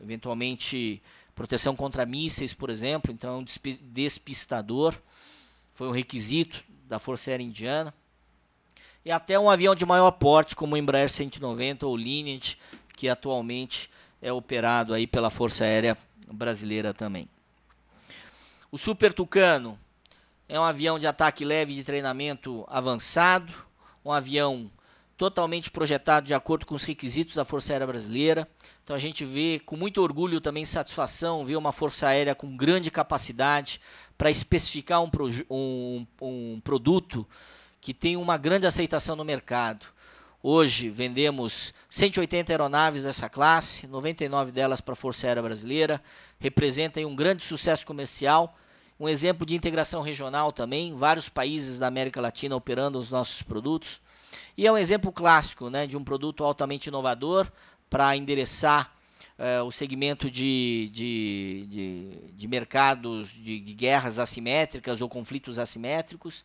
eventualmente, proteção contra mísseis, por exemplo. Então, é um despistador. Foi um requisito da Força Aérea Indiana. E até um avião de maior porte, como o Embraer 190 ou Lineage, que atualmente é operado aí pela Força Aérea brasileira também. O Super Tucano é um avião de ataque leve de treinamento avançado, um avião totalmente projetado de acordo com os requisitos da Força Aérea Brasileira. Então a gente vê com muito orgulho também satisfação ver uma Força Aérea com grande capacidade para especificar um, um, um produto que tem uma grande aceitação no mercado. Hoje vendemos 180 aeronaves dessa classe, 99 delas para a Força Aérea Brasileira, representam um grande sucesso comercial, um exemplo de integração regional também, vários países da América Latina operando os nossos produtos. E é um exemplo clássico né, de um produto altamente inovador para endereçar eh, o segmento de, de, de, de mercados de guerras assimétricas ou conflitos assimétricos.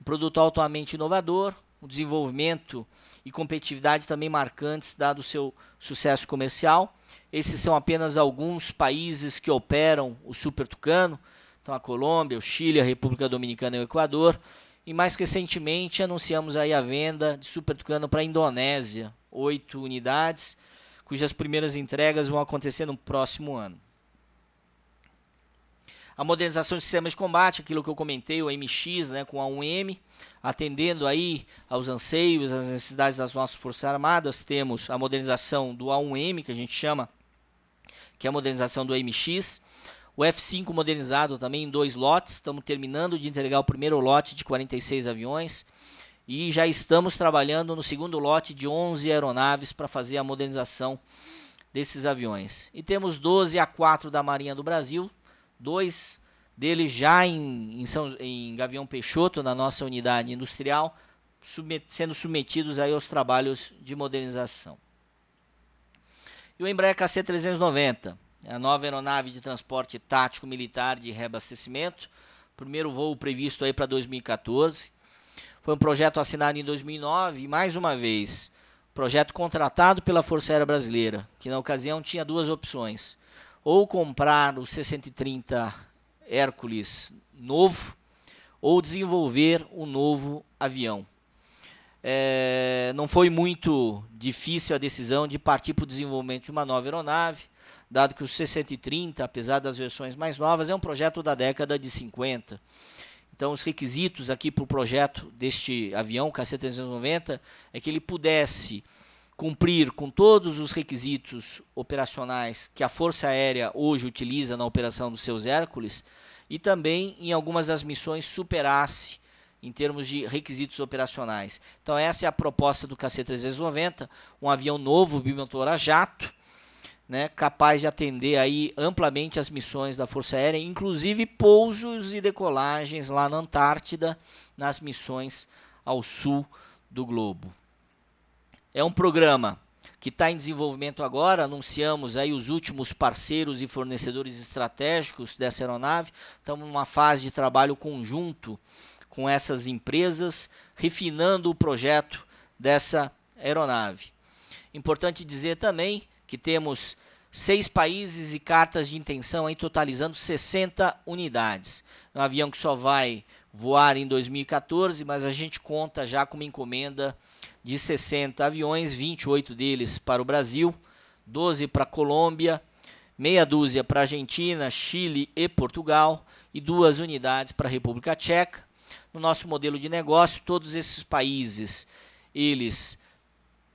Um produto altamente inovador, um desenvolvimento e competitividade também marcantes, dado o seu sucesso comercial. Esses são apenas alguns países que operam o Super Tucano, então a Colômbia, o Chile, a República Dominicana e o Equador. E mais recentemente anunciamos aí a venda de Super Tucano para a Indonésia, oito unidades, cujas primeiras entregas vão acontecer no próximo ano. A modernização do sistema de combate, aquilo que eu comentei, o MX né, com a 1M, atendendo aí aos anseios, às necessidades das nossas Forças Armadas. Temos a modernização do A1M, que a gente chama, que é a modernização do MX. O F5 modernizado também em dois lotes. Estamos terminando de entregar o primeiro lote de 46 aviões. E já estamos trabalhando no segundo lote de 11 aeronaves para fazer a modernização desses aviões. E temos 12 A4 da Marinha do Brasil, dois dele já em, em, São, em Gavião Peixoto, na nossa unidade industrial, submet, sendo submetidos aí aos trabalhos de modernização. E o Embraer KC-390, a nova aeronave de transporte tático militar de reabastecimento, primeiro voo previsto aí para 2014. Foi um projeto assinado em 2009 e, mais uma vez, projeto contratado pela Força Aérea Brasileira, que na ocasião tinha duas opções: ou comprar o C-130 Hércules novo ou desenvolver um novo avião. É, não foi muito difícil a decisão de partir para o desenvolvimento de uma nova aeronave, dado que o C-130, apesar das versões mais novas, é um projeto da década de 50. Então, os requisitos aqui para o projeto deste avião, KC-390, é que ele pudesse cumprir com todos os requisitos operacionais que a Força Aérea hoje utiliza na operação dos seus Hércules e também em algumas das missões superasse em termos de requisitos operacionais. Então essa é a proposta do KC-390, um avião novo, bimotor a jato, né, capaz de atender aí amplamente as missões da Força Aérea, inclusive pousos e decolagens lá na Antártida, nas missões ao sul do globo é um programa que está em desenvolvimento agora. Anunciamos aí os últimos parceiros e fornecedores estratégicos dessa aeronave. Estamos numa fase de trabalho conjunto com essas empresas, refinando o projeto dessa aeronave. Importante dizer também que temos seis países e cartas de intenção, aí, totalizando 60 unidades. Um avião que só vai voar em 2014, mas a gente conta já com uma encomenda de 60 aviões, 28 deles para o Brasil, 12 para a Colômbia, meia dúzia para Argentina, Chile e Portugal e duas unidades para a República Tcheca. No nosso modelo de negócio, todos esses países, eles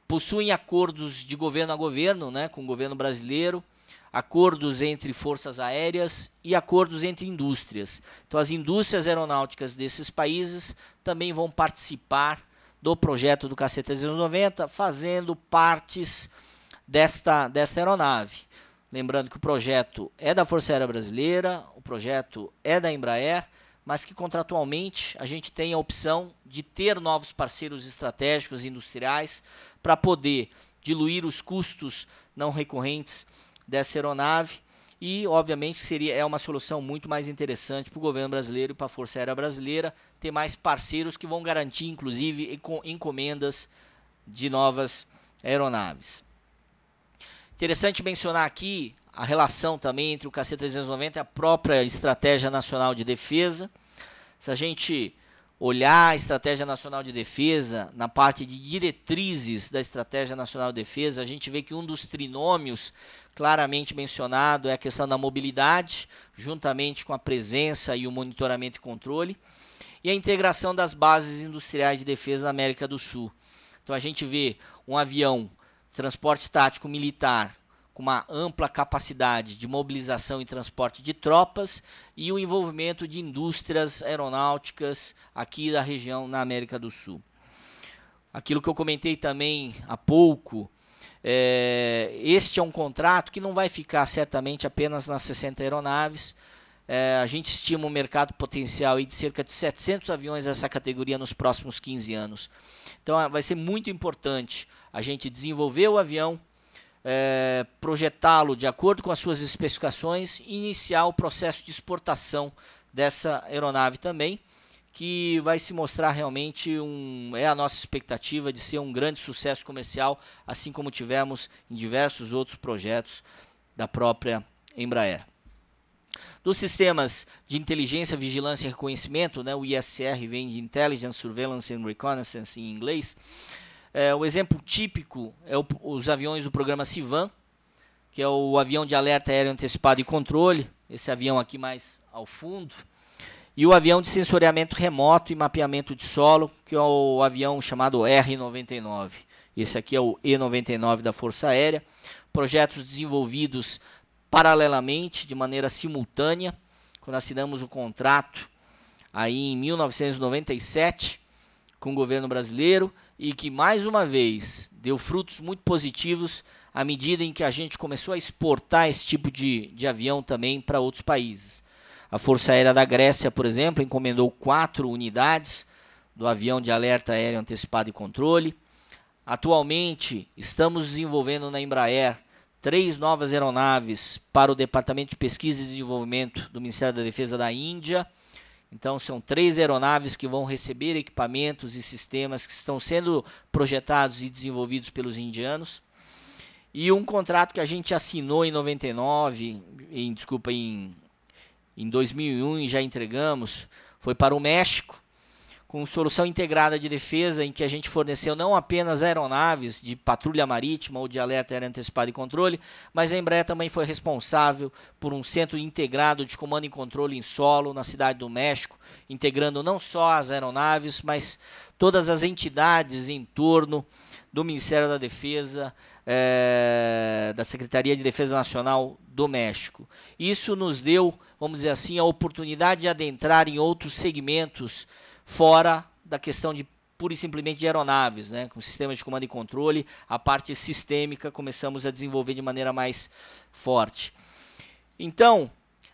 possuem acordos de governo a governo, né, com o governo brasileiro, acordos entre forças aéreas e acordos entre indústrias. Então as indústrias aeronáuticas desses países também vão participar do projeto do KC-390, fazendo partes desta, desta aeronave. Lembrando que o projeto é da Força Aérea Brasileira, o projeto é da Embraer, mas que contratualmente a gente tem a opção de ter novos parceiros estratégicos e industriais para poder diluir os custos não recorrentes dessa aeronave e obviamente seria é uma solução muito mais interessante para o governo brasileiro e para a Força Aérea Brasileira ter mais parceiros que vão garantir inclusive encomendas de novas aeronaves. Interessante mencionar aqui a relação também entre o KC-390 e a própria Estratégia Nacional de Defesa. Se a gente olhar a Estratégia Nacional de Defesa, na parte de diretrizes da Estratégia Nacional de Defesa, a gente vê que um dos trinômios claramente mencionado é a questão da mobilidade, juntamente com a presença e o monitoramento e controle, e a integração das bases industriais de defesa da América do Sul. Então a gente vê um avião, transporte tático militar, com uma ampla capacidade de mobilização e transporte de tropas e o envolvimento de indústrias aeronáuticas aqui da região na América do Sul. Aquilo que eu comentei também há pouco é, este é um contrato que não vai ficar certamente apenas nas 60 aeronaves. É, a gente estima um mercado potencial de cerca de 700 aviões dessa categoria nos próximos 15 anos. Então é, vai ser muito importante a gente desenvolver o avião, é, projetá-lo de acordo com as suas especificações e iniciar o processo de exportação dessa aeronave também que vai se mostrar realmente um é a nossa expectativa de ser um grande sucesso comercial, assim como tivemos em diversos outros projetos da própria Embraer. Dos sistemas de inteligência, vigilância e reconhecimento, né, o ISR vem de Intelligence, Surveillance and Reconnaissance em inglês. É, o exemplo típico é o, os aviões do programa Civan, que é o avião de alerta aéreo antecipado e controle, esse avião aqui mais ao fundo. E o avião de sensoriamento remoto e mapeamento de solo, que é o avião chamado R-99. Esse aqui é o E-99 da Força Aérea. Projetos desenvolvidos paralelamente, de maneira simultânea. Quando assinamos o contrato aí em 1997 com o governo brasileiro e que mais uma vez deu frutos muito positivos à medida em que a gente começou a exportar esse tipo de, de avião também para outros países. A Força Aérea da Grécia, por exemplo, encomendou quatro unidades do avião de alerta aéreo antecipado e controle. Atualmente, estamos desenvolvendo na Embraer três novas aeronaves para o Departamento de Pesquisa e Desenvolvimento do Ministério da Defesa da Índia. Então, são três aeronaves que vão receber equipamentos e sistemas que estão sendo projetados e desenvolvidos pelos indianos. E um contrato que a gente assinou em 99, em, desculpa, em em 2001 já entregamos, foi para o México, com solução integrada de defesa, em que a gente forneceu não apenas aeronaves de patrulha marítima ou de alerta aéreo antecipado e controle, mas a Embraer também foi responsável por um centro integrado de comando e controle em solo na cidade do México, integrando não só as aeronaves, mas todas as entidades em torno do Ministério da Defesa, é, da Secretaria de Defesa Nacional do México. Isso nos deu, vamos dizer assim, a oportunidade de adentrar em outros segmentos fora da questão de pura e simplesmente de aeronaves, né? com sistemas de comando e controle, a parte sistêmica começamos a desenvolver de maneira mais forte. Então,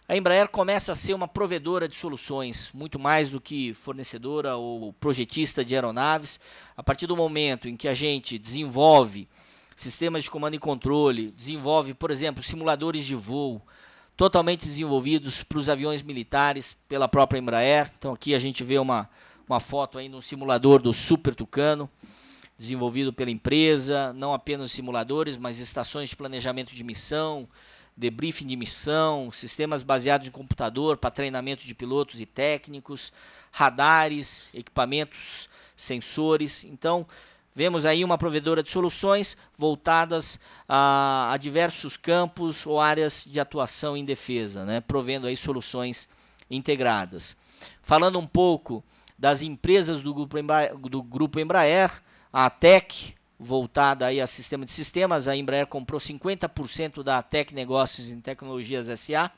a Embraer começa a ser uma provedora de soluções, muito mais do que fornecedora ou projetista de aeronaves. A partir do momento em que a gente desenvolve sistemas de comando e controle, desenvolve, por exemplo, simuladores de voo totalmente desenvolvidos para os aviões militares pela própria Embraer. Então aqui a gente vê uma, uma foto aí de um simulador do Super Tucano, desenvolvido pela empresa, não apenas simuladores, mas estações de planejamento de missão, debriefing de missão, sistemas baseados em computador para treinamento de pilotos e técnicos, radares, equipamentos, sensores. Então, Vemos aí uma provedora de soluções voltadas a, a diversos campos ou áreas de atuação em defesa, né? provendo aí soluções integradas. Falando um pouco das empresas do grupo, Embraer, do grupo Embraer a ATEC, voltada aí a sistema de sistemas, a Embraer comprou 50% da ATEC Negócios em Tecnologias SA,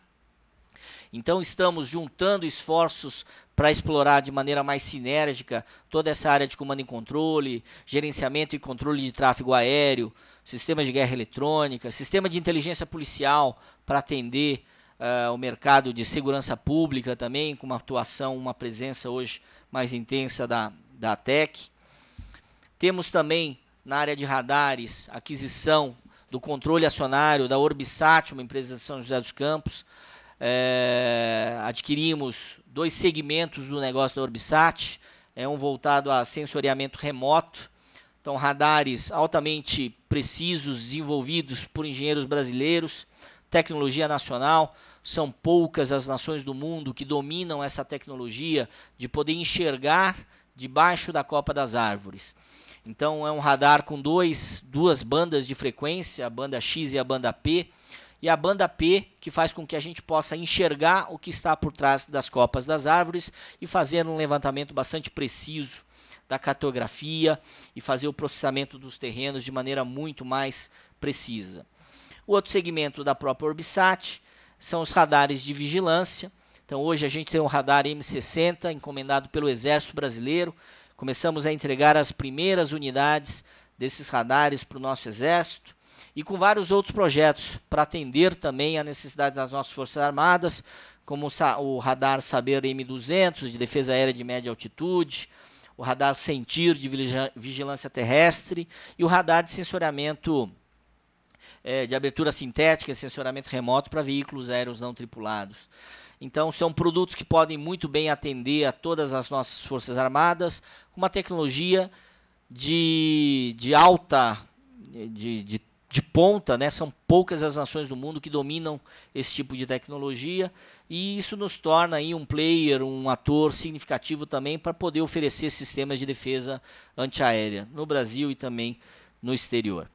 então, estamos juntando esforços para explorar de maneira mais sinérgica toda essa área de comando e controle, gerenciamento e controle de tráfego aéreo, sistemas de guerra eletrônica, sistema de inteligência policial para atender uh, o mercado de segurança pública também, com uma atuação, uma presença hoje mais intensa da, da TEC. Temos também na área de radares, aquisição do controle acionário da Orbisat, uma empresa de São José dos Campos, é, adquirimos dois segmentos do negócio da Orbisat, é um voltado a sensoriamento remoto, então radares altamente precisos desenvolvidos por engenheiros brasileiros, tecnologia nacional, são poucas as nações do mundo que dominam essa tecnologia de poder enxergar debaixo da copa das árvores. Então é um radar com dois, duas bandas de frequência, a banda X e a banda P, e a banda P, que faz com que a gente possa enxergar o que está por trás das copas das árvores e fazer um levantamento bastante preciso da cartografia e fazer o processamento dos terrenos de maneira muito mais precisa. O outro segmento da própria Orbisat são os radares de vigilância. Então, hoje a gente tem um radar M60 encomendado pelo Exército Brasileiro. Começamos a entregar as primeiras unidades desses radares para o nosso Exército e com vários outros projetos para atender também a necessidade das nossas Forças Armadas, como o radar Saber M200 de defesa aérea de média altitude, o radar Sentir de vigilância terrestre e o radar de sensoriamento é, de abertura sintética e sensoramento remoto para veículos aéreos não tripulados. Então, são produtos que podem muito bem atender a todas as nossas Forças Armadas, com uma tecnologia de, de alta, de, de de ponta, né? São poucas as nações do mundo que dominam esse tipo de tecnologia e isso nos torna aí um player, um ator significativo também para poder oferecer sistemas de defesa antiaérea no Brasil e também no exterior.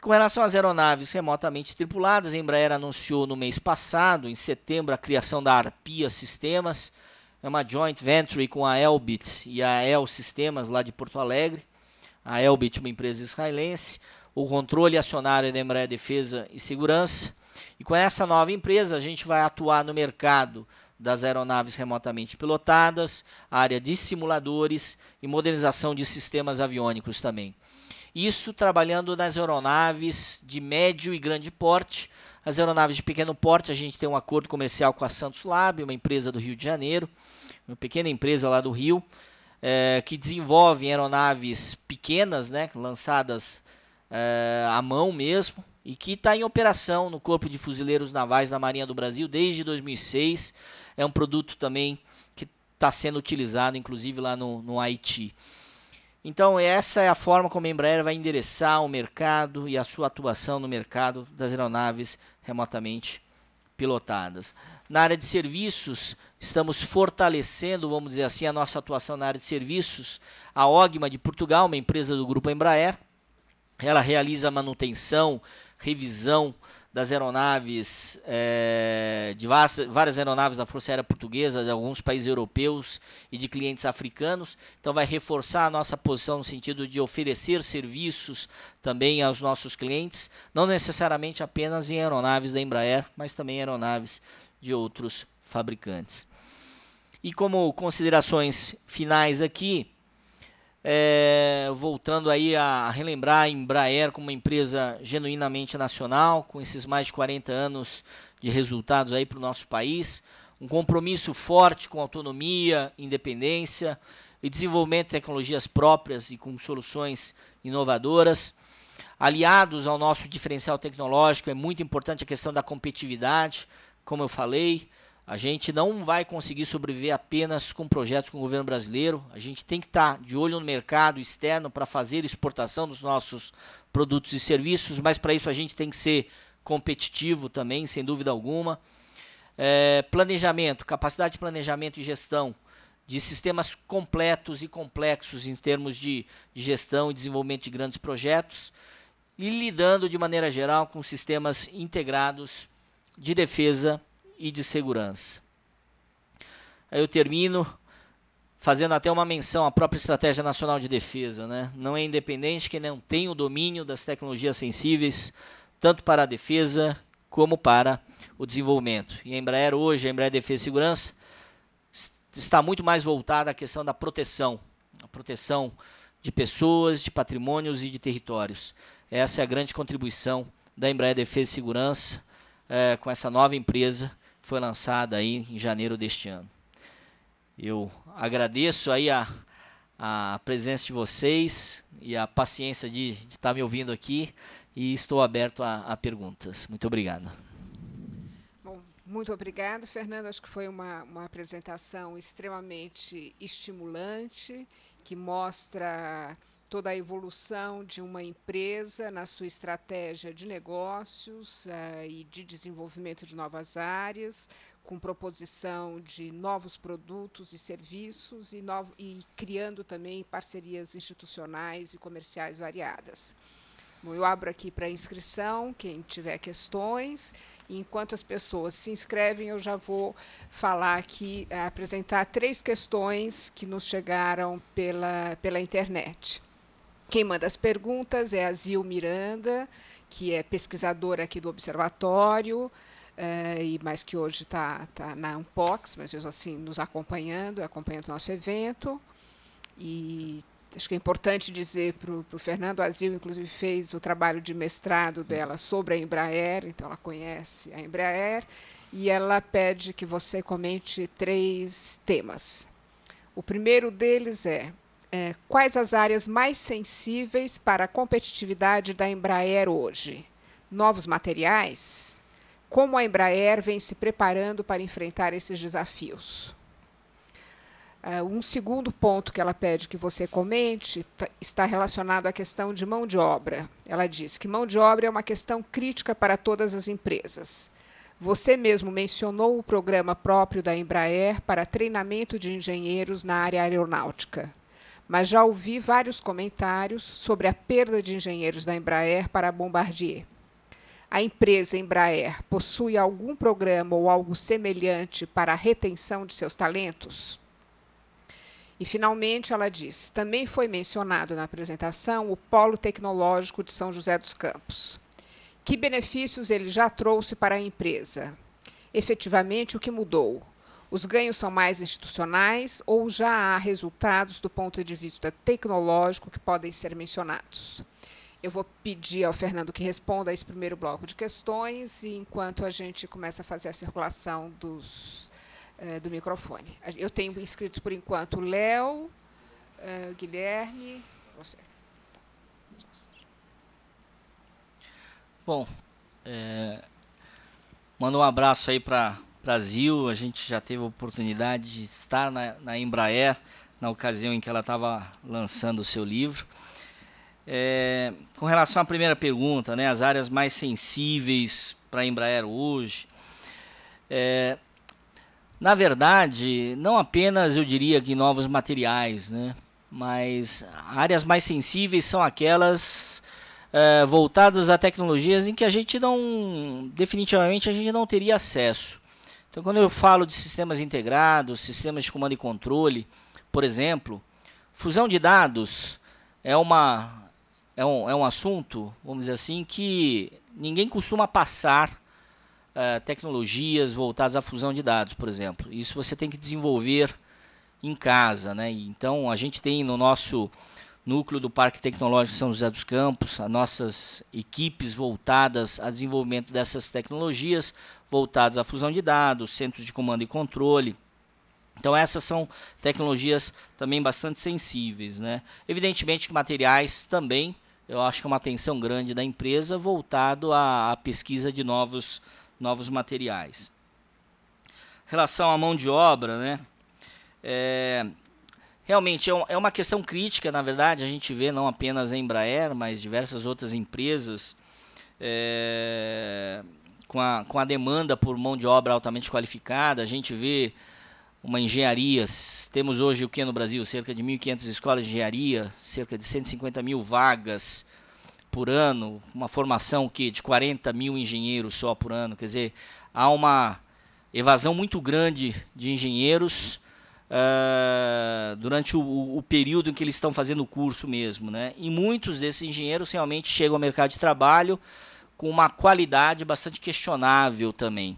Com relação às aeronaves remotamente tripuladas, a Embraer anunciou no mês passado, em setembro, a criação da Arpia Sistemas, é uma joint venture com a Elbit e a El Sistemas lá de Porto Alegre. A Elbit, uma empresa israelense, o controle acionário da Embraer Defesa e Segurança. E com essa nova empresa, a gente vai atuar no mercado das aeronaves remotamente pilotadas, área de simuladores e modernização de sistemas aviônicos também. Isso trabalhando nas aeronaves de médio e grande porte. As aeronaves de pequeno porte, a gente tem um acordo comercial com a Santos Lab, uma empresa do Rio de Janeiro, uma pequena empresa lá do Rio, é, que desenvolve aeronaves pequenas, né, lançadas eh, à mão mesmo, e que está em operação no Corpo de Fuzileiros Navais da Marinha do Brasil desde 2006. É um produto também que está sendo utilizado, inclusive, lá no, no Haiti. Então, essa é a forma como a Embraer vai endereçar o mercado e a sua atuação no mercado das aeronaves remotamente pilotadas. Na área de serviços, estamos fortalecendo, vamos dizer assim, a nossa atuação na área de serviços. A Ogma de Portugal, uma empresa do grupo Embraer, ela realiza manutenção, revisão das aeronaves, é, de várias aeronaves da Força Aérea Portuguesa, de alguns países europeus e de clientes africanos. Então, vai reforçar a nossa posição no sentido de oferecer serviços também aos nossos clientes, não necessariamente apenas em aeronaves da Embraer, mas também aeronaves de outros fabricantes. E como considerações finais aqui, é, voltando aí a relembrar a Embraer como uma empresa genuinamente nacional, com esses mais de 40 anos de resultados aí para o nosso país, um compromisso forte com autonomia, independência e desenvolvimento de tecnologias próprias e com soluções inovadoras. Aliados ao nosso diferencial tecnológico, é muito importante a questão da competitividade, como eu falei, a gente não vai conseguir sobreviver apenas com projetos com o governo brasileiro. A gente tem que estar tá de olho no mercado externo para fazer exportação dos nossos produtos e serviços, mas para isso a gente tem que ser competitivo também, sem dúvida alguma. É, planejamento, capacidade de planejamento e gestão de sistemas completos e complexos em termos de gestão e desenvolvimento de grandes projetos e lidando de maneira geral com sistemas integrados de defesa e de segurança. Aí eu termino fazendo até uma menção à própria Estratégia Nacional de Defesa. Né? Não é independente quem não tem o domínio das tecnologias sensíveis, tanto para a defesa como para o desenvolvimento. E a Embraer hoje, a Embraer Defesa e Segurança, está muito mais voltada à questão da proteção, a proteção de pessoas, de patrimônios e de territórios. Essa é a grande contribuição da Embraer Defesa e Segurança é, com essa nova empresa foi lançada aí em janeiro deste ano. Eu agradeço aí a, a presença de vocês e a paciência de, de estar tá me ouvindo aqui e estou aberto a, a perguntas. Muito obrigado. Bom, muito obrigado, Fernando. Acho que foi uma, uma apresentação extremamente estimulante, que mostra toda a evolução de uma empresa na sua estratégia de negócios uh, e de desenvolvimento de novas áreas, com proposição de novos produtos e serviços e, novo, e criando também parcerias institucionais e comerciais variadas. Bom, eu abro aqui para inscrição, quem tiver questões. Enquanto as pessoas se inscrevem, eu já vou falar aqui, eh, apresentar três questões que nos chegaram pela, pela internet. Quem manda as perguntas é a Zil Miranda, que é pesquisadora aqui do Observatório, eh, e mais que hoje está tá na Unpox, mas assim nos acompanhando, acompanhando o nosso evento. E acho que é importante dizer para o Fernando a Zil inclusive fez o trabalho de mestrado uhum. dela sobre a Embraer, então ela conhece a Embraer, e ela pede que você comente três temas. O primeiro deles é é, quais as áreas mais sensíveis para a competitividade da Embraer hoje? Novos materiais? Como a Embraer vem se preparando para enfrentar esses desafios? É, um segundo ponto que ela pede que você comente tá, está relacionado à questão de mão de obra. Ela diz que mão de obra é uma questão crítica para todas as empresas. Você mesmo mencionou o programa próprio da Embraer para treinamento de engenheiros na área aeronáutica mas já ouvi vários comentários sobre a perda de engenheiros da Embraer para a Bombardier. A empresa Embraer possui algum programa ou algo semelhante para a retenção de seus talentos? E, finalmente, ela diz: também foi mencionado na apresentação o Polo Tecnológico de São José dos Campos. Que benefícios ele já trouxe para a empresa? Efetivamente, o que mudou? Os ganhos são mais institucionais ou já há resultados do ponto de vista tecnológico que podem ser mencionados? Eu vou pedir ao Fernando que responda a esse primeiro bloco de questões e enquanto a gente começa a fazer a circulação dos, eh, do microfone. Eu tenho inscritos por enquanto Léo, eh, Guilherme, você. Bom, é, um abraço aí para Brasil. A gente já teve a oportunidade de estar na, na Embraer na ocasião em que ela estava lançando o seu livro. É, com relação à primeira pergunta, né, as áreas mais sensíveis para a Embraer hoje, é, na verdade, não apenas eu diria que novos materiais, né, mas áreas mais sensíveis são aquelas é, voltadas a tecnologias em que a gente não, definitivamente, a gente não teria acesso. Então, quando eu falo de sistemas integrados, sistemas de comando e controle, por exemplo, fusão de dados é, uma, é, um, é um assunto, vamos dizer assim, que ninguém costuma passar uh, tecnologias voltadas à fusão de dados, por exemplo. Isso você tem que desenvolver em casa. Né? Então, a gente tem no nosso núcleo do Parque Tecnológico São José dos Campos, as nossas equipes voltadas ao desenvolvimento dessas tecnologias, voltados à fusão de dados, centros de comando e controle. Então essas são tecnologias também bastante sensíveis, né? Evidentemente que materiais também, eu acho que é uma atenção grande da empresa voltado à, à pesquisa de novos novos materiais. Em relação à mão de obra, né? É, realmente é, um, é uma questão crítica, na verdade, a gente vê não apenas a Embraer, mas diversas outras empresas. É, com a, com a demanda por mão de obra altamente qualificada. A gente vê uma engenharia. Temos hoje o que no Brasil? Cerca de 1.500 escolas de engenharia, cerca de 150 mil vagas por ano, uma formação que de 40 mil engenheiros só por ano. Quer dizer, há uma evasão muito grande de engenheiros uh, durante o, o, período em que eles estão fazendo o curso mesmo. Né? E muitos desses engenheiros realmente chegam ao mercado de trabalho com uma qualidade bastante questionável também.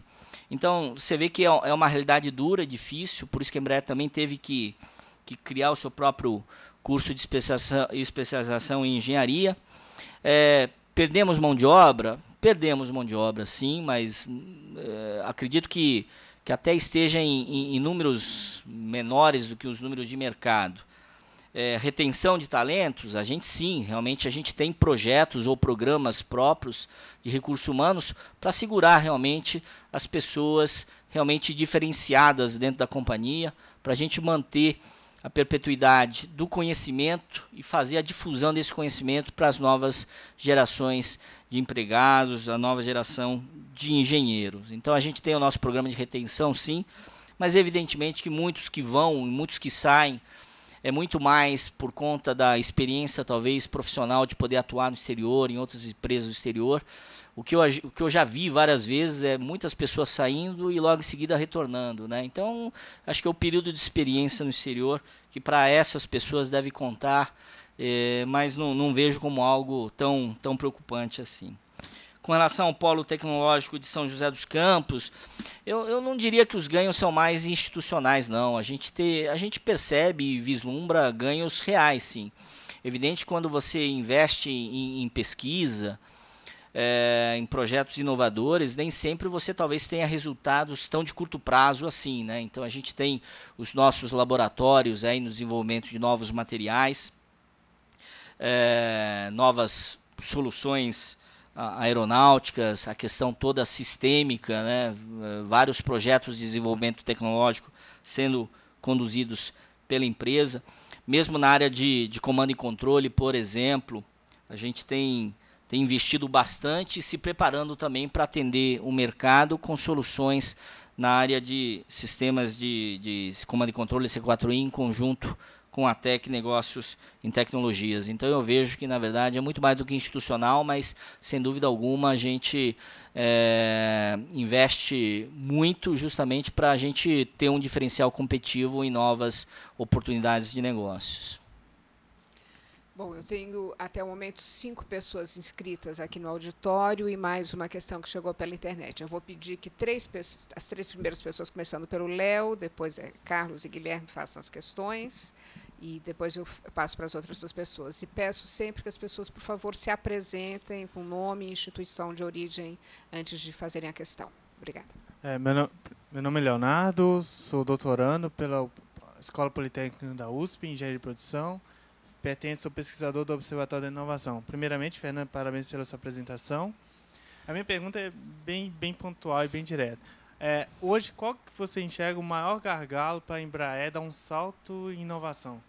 Então, você vê que é, é uma realidade dura, difícil, por isso que a Embraer também teve que, que criar o seu próprio curso de especialização, especialização em engenharia. É, perdemos mão de obra? Perdemos mão de obra, sim, mas é, acredito que, que até esteja em, em, em números menores do que os números de mercado é, retenção de talentos, a gente sim, realmente a gente tem projetos ou programas próprios de recursos humanos para segurar realmente as pessoas realmente diferenciadas dentro da companhia, para a gente manter a perpetuidade do conhecimento e fazer a difusão desse conhecimento para as novas gerações de empregados, a nova geração de engenheiros. Então a gente tem o nosso programa de retenção, sim, mas evidentemente que muitos que vão e muitos que saem é muito mais por conta da experiência, talvez, profissional de poder atuar no exterior, em outras empresas do exterior. O que eu, o que eu já vi várias vezes é muitas pessoas saindo e logo em seguida retornando. Né? Então, acho que é o período de experiência no exterior que para essas pessoas deve contar, é, mas não, não vejo como algo tão, tão preocupante assim com relação ao polo tecnológico de São José dos Campos, eu, eu não diria que os ganhos são mais institucionais, não. A gente, te, a gente percebe e vislumbra ganhos reais, sim. Evidente quando você investe em, em pesquisa, é, em projetos inovadores, nem sempre você talvez tenha resultados tão de curto prazo assim. Né? Então a gente tem os nossos laboratórios aí no desenvolvimento de novos materiais, é, novas soluções a aeronáuticas, a questão toda sistêmica, né? Eh, vários projetos de desenvolvimento tecnológico sendo conduzidos pela empresa. Mesmo na área de, de comando e controle, por exemplo, a gente tem, tem investido bastante e se preparando também para atender o mercado com soluções na área de sistemas de, de comando e controle C4I em conjunto com a Tech Negócios em Tecnologias. Então eu vejo que, na verdade, é muito mais do que institucional, mas sem dúvida alguma a gente é, investe muito justamente para a gente ter um diferencial competitivo em novas oportunidades de negócios. Bom, eu tenho até o momento cinco pessoas inscritas aqui no auditório e mais uma questão que chegou pela internet. Eu vou pedir que três pessoas, as três primeiras pessoas, começando pelo Léo, depois é Carlos e Guilherme, façam as questões e depois eu passo para as outras duas pessoas. E peço sempre que as pessoas, por favor, se apresentem com nome e instituição de origem antes de fazerem a questão. Obrigada. É, meu, no, meu, nome é Leonardo, sou doutorando pela Escola Politécnica da USP, Engenharia de Produção. Pertenço ao pesquisador do Observatório da Inovação. Primeiramente, Fernando, parabéns pela sua apresentação. A minha pergunta é bem, bem pontual e bem direta. É, hoje, qual que você enxerga o maior gargalo para a Embraer dar um salto em inovação?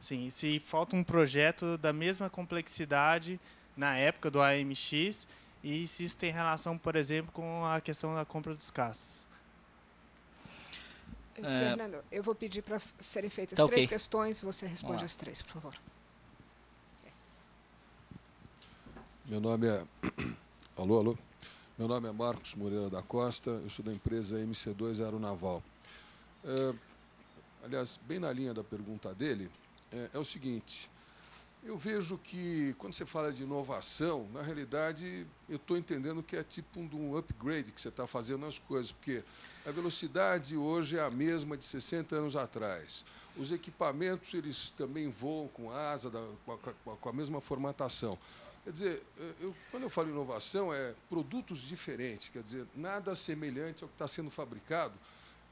Sim, se falta um projeto da mesma complexidade na época do AMX e se isso tem relação, por exemplo, com a questão da compra dos caças. É, é... Fernando, eu vou pedir para serem feitas tá três okay. questões, você responde as três, por favor. Meu nome é. Alô, alô. Meu nome é Marcos Moreira da Costa, eu sou da empresa MC2 Aeronaval. É, aliás, bem na linha da pergunta dele, é, é o seguinte: eu vejo que quando você fala de inovação, na realidade eu estou entendendo que é tipo um, um upgrade que você está fazendo nas coisas, porque a velocidade hoje é a mesma de 60 anos atrás. Os equipamentos eles também voam com asa, com a, com a mesma formatação. Quer dizer, eu, quando eu falo inovação, é produtos diferentes, quer dizer, nada semelhante ao que está sendo fabricado,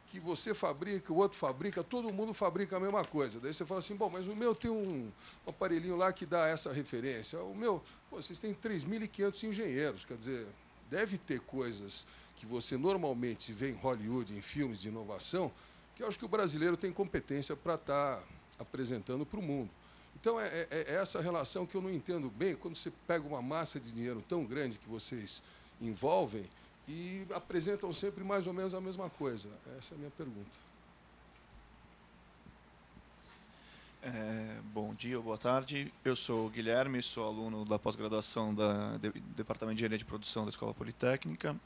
que você fabrica, o outro fabrica, todo mundo fabrica a mesma coisa. Daí você fala assim, bom, mas o meu tem um, um aparelhinho lá que dá essa referência. O meu, pô, vocês têm 3.500 engenheiros, quer dizer, deve ter coisas que você normalmente vê em Hollywood, em filmes de inovação, que eu acho que o brasileiro tem competência para estar tá apresentando para o mundo. Então, é, é, é, essa relação que eu não entendo bem quando você pega uma massa de dinheiro tão grande que vocês envolvem e apresentam sempre mais ou menos a mesma coisa. Essa é a minha pergunta. É, bom dia, boa tarde. Eu sou o Guilherme, sou aluno da pós-graduação do Departamento de Engenharia de Produção da Escola Politécnica.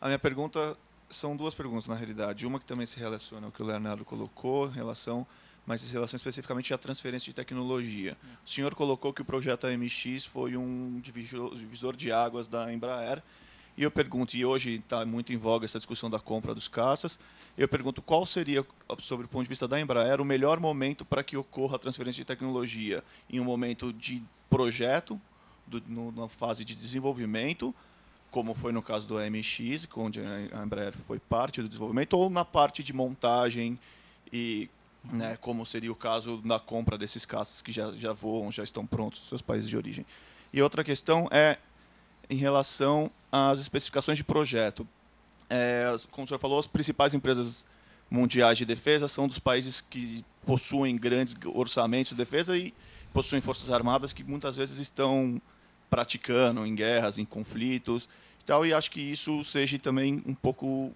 A minha pergunta são duas perguntas, na realidade. Uma que também se relaciona ao que o Leonardo colocou, em relação mas em relação especificamente à transferência de tecnologia. O senhor colocou que o projeto AMX foi um divisor de águas da Embraer. E eu pergunto, e hoje está muito em voga essa discussão da compra dos caças, eu pergunto qual seria, sobre o ponto de vista da Embraer, o melhor momento para que ocorra a transferência de tecnologia? Em um momento de projeto, do, no, na fase de desenvolvimento, como foi no caso do MX, onde a Embraer foi parte do desenvolvimento, ou na parte de montagem e né, como seria o caso da compra desses caças que já, já voam, já estão prontos nos seus países de origem. E outra questão é em relação às especificações de projeto. É, como o senhor falou, as principais empresas mundiais de defesa são dos países que possuem grandes orçamentos de defesa e possuem forças armadas que muitas vezes estão praticando em guerras, em conflitos e tal. E acho que isso seja também um pouco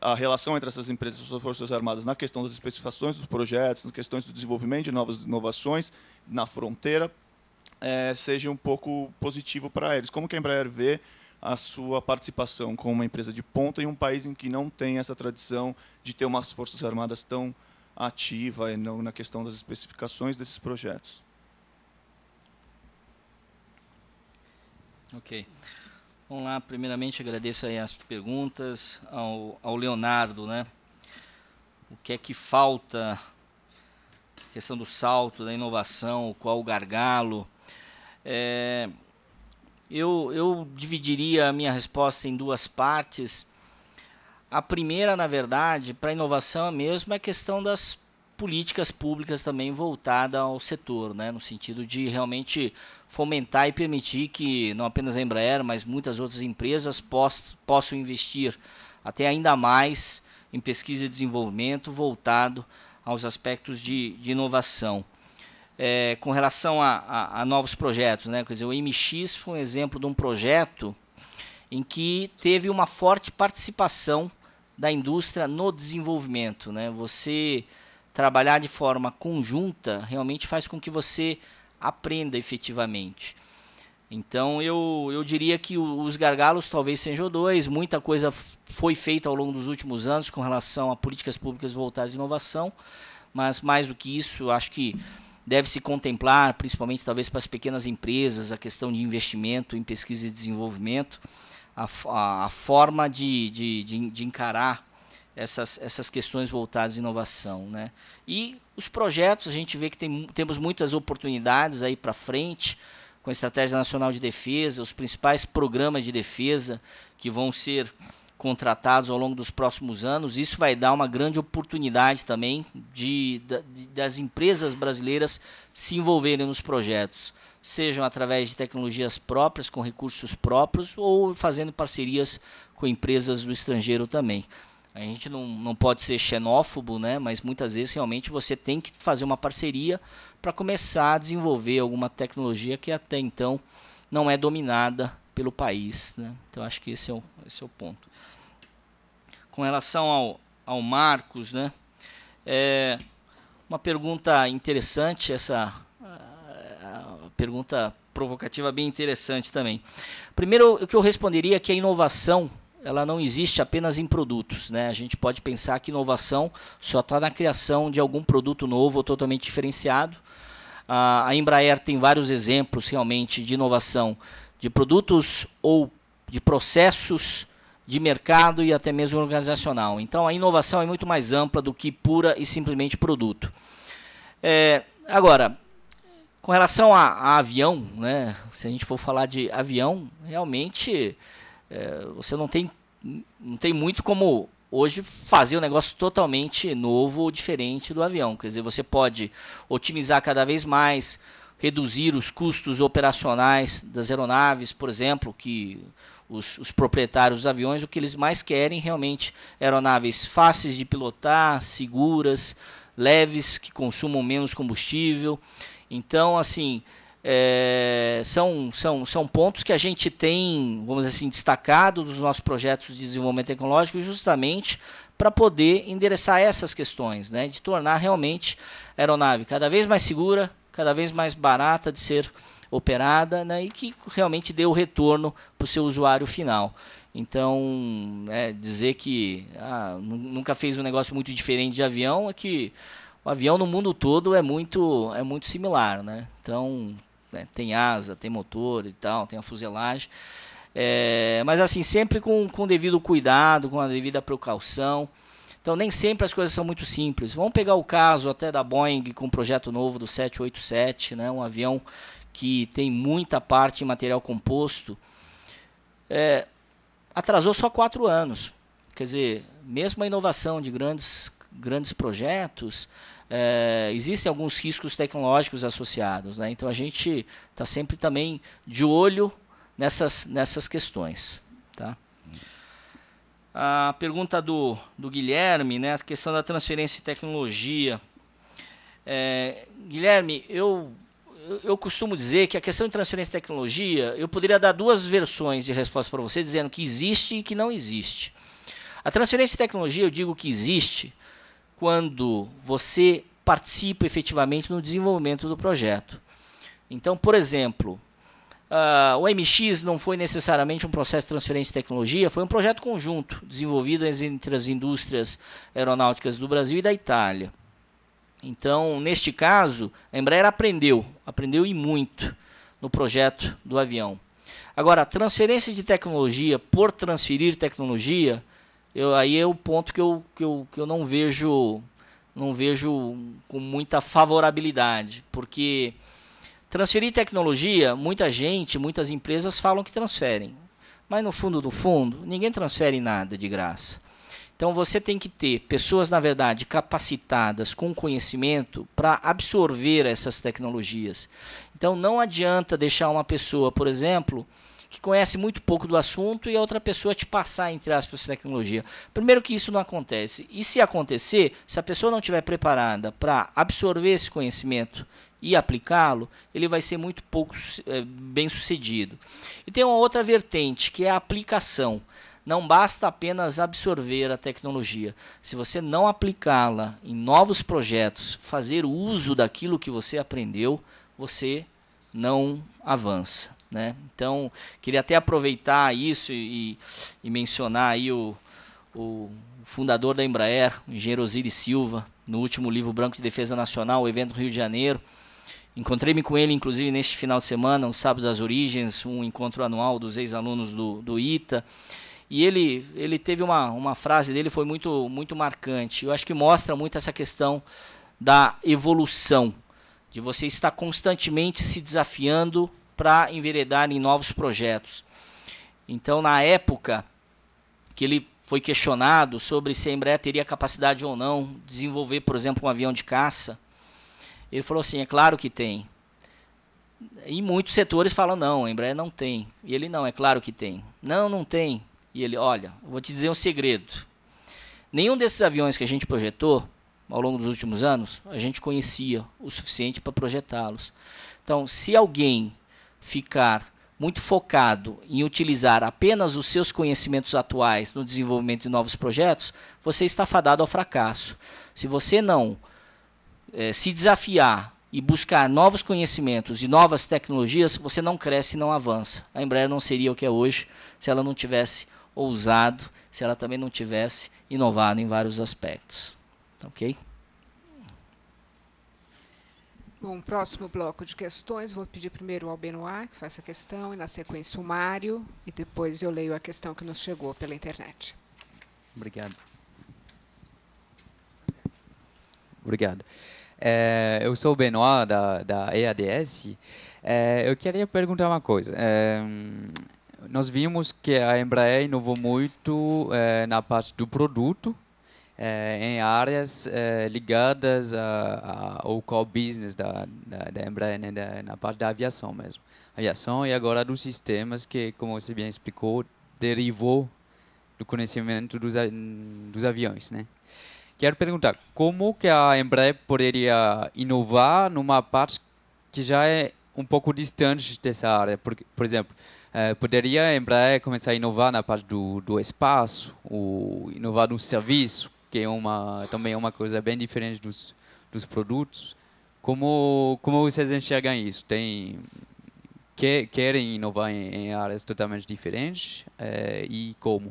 a relação entre essas empresas e suas forças armadas na questão das especificações dos projetos, nas questões do desenvolvimento de novas inovações na fronteira, é, seja um pouco positivo para eles. Como que a Embraer vê a sua participação como uma empresa de ponta em um país em que não tem essa tradição de ter umas forças armadas tão ativa na questão das especificações desses projetos? Ok. Vamos lá, primeiramente agradeço aí as perguntas ao, ao Leonardo, né? O que é que falta? A questão do salto, da inovação, qual o gargalo? É, eu, eu dividiria a minha resposta em duas partes. A primeira, na verdade, para a inovação mesmo, é a questão das políticas públicas também voltadas ao setor, né? no sentido de realmente fomentar e permitir que não apenas a Embraer, mas muitas outras empresas possam investir até ainda mais em pesquisa e desenvolvimento voltado aos aspectos de, de inovação. É, com relação a, a, a, novos projetos, né? Quer dizer, o MX foi um exemplo de um projeto em que teve uma forte participação da indústria no desenvolvimento, né? Você trabalhar de forma conjunta realmente faz com que você aprenda efetivamente. Então eu, eu diria que os gargalos talvez sejam dois, muita coisa foi feita ao longo dos últimos anos com relação a políticas públicas voltadas à inovação, mas mais do que isso, acho que deve se contemplar, principalmente talvez para as pequenas empresas, a questão de investimento em pesquisa e desenvolvimento, a, a, a forma de, de, de, de encarar essas, essas questões voltadas à inovação. Né? E os projetos, a gente vê que tem, temos muitas oportunidades aí para frente, com a Estratégia Nacional de Defesa, os principais programas de defesa que vão ser contratados ao longo dos próximos anos. Isso vai dar uma grande oportunidade também de, de, das empresas brasileiras se envolverem nos projetos, sejam através de tecnologias próprias, com recursos próprios, ou fazendo parcerias com empresas do estrangeiro também. A gente não, não pode ser xenófobo, né? mas muitas vezes realmente você tem que fazer uma parceria para começar a desenvolver alguma tecnologia que até então não é dominada pelo país. Né? Então acho que esse é o, esse é o ponto. Com relação ao, ao Marcos, né? É uma pergunta interessante, essa pergunta provocativa bem interessante também. Primeiro, o que eu responderia é que a inovação ela não existe apenas em produtos. Né? A gente pode pensar que inovação só está na criação de algum produto novo ou totalmente diferenciado. A Embraer tem vários exemplos realmente de inovação de produtos ou de processos de mercado e até mesmo organizacional. Então a inovação é muito mais ampla do que pura e simplesmente produto. É, agora, com relação a, a avião, né, se a gente for falar de avião, realmente é, você não tem, não tem muito como hoje fazer um negócio totalmente novo ou diferente do avião. Quer dizer, você pode otimizar cada vez mais, reduzir os custos operacionais das aeronaves, por exemplo, que os, os, proprietários dos aviões, o que eles mais querem realmente é aeronaves fáceis de pilotar, seguras, leves, que consumam menos combustível. Então, assim, é, são, são, são pontos que a gente tem, vamos assim, destacado dos nossos projetos de desenvolvimento tecnológico justamente para poder endereçar essas questões, né, de tornar realmente a aeronave cada vez mais segura, cada vez mais barata de ser operada né, e que realmente dê o retorno para o seu usuário final. Então, é, dizer que ah, nunca fez um negócio muito diferente de avião é que o avião no mundo todo é muito, é muito similar. Né? Então, né? tem asa, tem motor e tal, tem a fuselagem. É, mas assim, sempre com, com devido cuidado, com a devida precaução. Então nem sempre as coisas são muito simples. Vamos pegar o caso até da Boeing com o um projeto novo do 787, né? um avião que tem muita parte em material composto. É, atrasou só quatro anos. Quer dizer, mesmo a inovação de grandes, grandes projetos, é, existem alguns riscos tecnológicos associados. Né? Então a gente está sempre também de olho nessas, nessas questões. Tá? A pergunta do, do Guilherme, né? a questão da transferência de tecnologia. É, Guilherme, eu, eu costumo dizer que a questão de transferência de tecnologia, eu poderia dar duas versões de resposta para você, dizendo que existe e que não existe. A transferência de tecnologia, eu digo que existe, quando você participa efetivamente no desenvolvimento do projeto. Então, por exemplo, uh, o MX não foi necessariamente um processo de transferência de tecnologia, foi um projeto conjunto desenvolvido entre as indústrias aeronáuticas do Brasil e da Itália. Então, neste caso, a Embraer aprendeu, aprendeu e muito no projeto do avião. Agora, transferência de tecnologia por transferir tecnologia eu, aí é o ponto que eu, que eu, que eu não vejo não vejo com muita favorabilidade, porque transferir tecnologia, muita gente, muitas empresas falam que transferem, mas no fundo do fundo, ninguém transfere nada de graça. Então você tem que ter pessoas, na verdade, capacitadas com conhecimento para absorver essas tecnologias. Então não adianta deixar uma pessoa, por exemplo, que conhece muito pouco do assunto e a outra pessoa te passar, entre aspas, essa tecnologia. Primeiro que isso não acontece. E se acontecer, se a pessoa não estiver preparada para absorver esse conhecimento e aplicá-lo, ele vai ser muito pouco é, bem sucedido. E tem uma outra vertente, que é a aplicação. Não basta apenas absorver a tecnologia. Se você não aplicá-la em novos projetos, fazer uso daquilo que você aprendeu, você não avança. Né? Então, queria até aproveitar isso e, e mencionar aí o, o fundador da Embraer, o engenheiro Osiris Silva, no último livro Branco de Defesa Nacional, o evento Rio de Janeiro. Encontrei-me com ele, inclusive, neste final de semana, um Sábado das Origens, um encontro anual dos ex-alunos do, do ITA. E ele, ele teve uma, uma frase dele foi muito, muito marcante. Eu acho que mostra muito essa questão da evolução, de você estar constantemente se desafiando para enveredar em novos projetos. Então, na época que ele foi questionado sobre se a Embraer teria capacidade ou não de desenvolver, por exemplo, um avião de caça, ele falou assim: é claro que tem. E muitos setores falam: não, a Embraer não tem. E ele: não, é claro que tem. Não, não tem. E ele: olha, vou te dizer um segredo. Nenhum desses aviões que a gente projetou ao longo dos últimos anos, a gente conhecia o suficiente para projetá-los. Então, se alguém ficar muito focado em utilizar apenas os seus conhecimentos atuais no desenvolvimento de novos projetos, você está fadado ao fracasso. Se você não é, se desafiar e buscar novos conhecimentos e novas tecnologias, você não cresce e não avança. A Embraer não seria o que é hoje se ela não tivesse ousado, se ela também não tivesse inovado em vários aspectos. Ok? Bom, próximo bloco de questões, vou pedir primeiro ao Benoit que faça a questão, e na sequência o Mário, e depois eu leio a questão que nos chegou pela internet. Obrigado. Obrigado. É, eu sou o Benoit, da, da EADS. É, eh, eu queria perguntar uma coisa. É, nós vimos que a Embraer inovou muito na parte do produto, é, em áreas é, ligadas a, a, ao core business da, da, da Embraer, né, da, na parte da aviação mesmo. Aviação e agora dos sistemas que, como você bem explicou, derivou do conhecimento dos, dos aviões, né? Quero perguntar, como que a Embraer poderia inovar numa parte que já é um pouco distante dessa área? Por, por exemplo, eh, poderia a Embraer começar a inovar na parte do, do espaço, ou inovar no serviço, que é uma, também é uma coisa bem diferente dos, dos produtos. Como, como vocês enxergam isso? Tem, que, querem inovar em, em, áreas totalmente diferentes é, e como?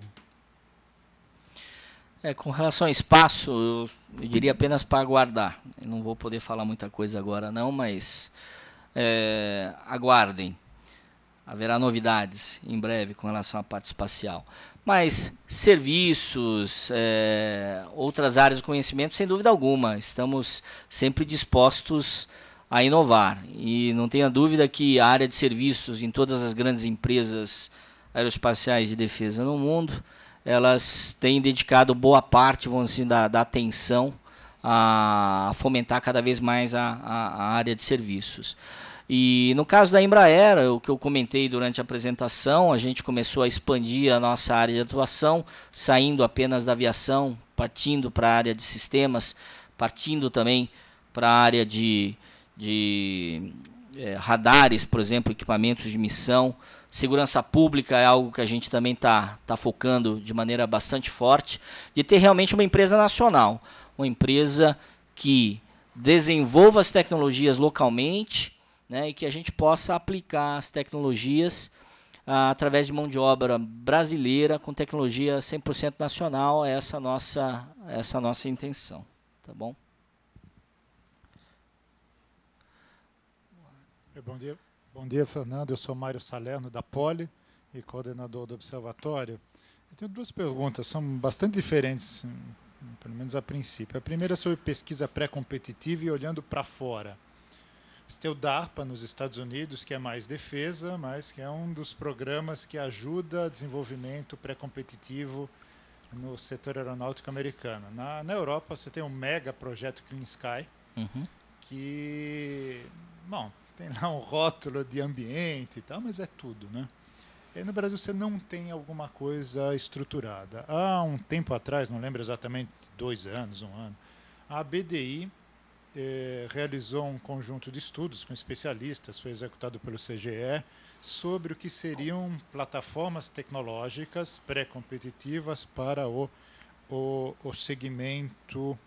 É, com relação ao espaço, eu, eu diria apenas para aguardar. Eu não vou poder falar muita coisa agora, não, mas é, aguardem. Haverá novidades em breve com relação à parte espacial. Mas serviços, é, outras áreas de conhecimento, sem dúvida alguma, estamos sempre dispostos a inovar. E não tenha dúvida que a área de serviços em todas as grandes empresas aeroespaciais de defesa no mundo, elas têm dedicado boa parte, vamos dizer, assim, da, da atenção a fomentar cada vez mais a, a, a área de serviços. E no caso da Embraer, o que eu comentei durante a apresentação, a gente começou a expandir a nossa área de atuação, saindo apenas da aviação, partindo para a área de sistemas, partindo também para a área de, de é, radares, por exemplo, equipamentos de missão. Segurança pública é algo que a gente também está tá focando de maneira bastante forte, de ter realmente uma empresa nacional, uma empresa que desenvolva as tecnologias localmente né, e que a gente possa aplicar as tecnologias ah, através de mão de obra brasileira com tecnologia 100% nacional, é essa nossa essa nossa intenção, tá bom? É, bom dia, bom dia, Fernando. Eu sou Mário Salerno da Poli e coordenador do Observatório. Eu tenho duas perguntas, são bastante diferentes, hum, pelo menos a princípio. A primeira é sobre pesquisa pré-competitiva e olhando para fora. Você tem o DARPA nos Estados Unidos, que é mais defesa, mas que é um dos programas que ajuda desenvolvimento pré-competitivo no setor aeronáutico americano. Na, na Europa, você tem o um mega projeto Clean Sky, uhum. que, bom, tem lá um rótulo de ambiente e tal, mas é tudo, né? E no Brasil você não tem alguma coisa estruturada. Há um tempo atrás, não lembro exatamente, dois anos, um ano, a BDI eh, realizou um conjunto de estudos com especialistas, foi executado pelo CGE, sobre o que seriam plataformas tecnológicas pré-competitivas para o, o, o segmento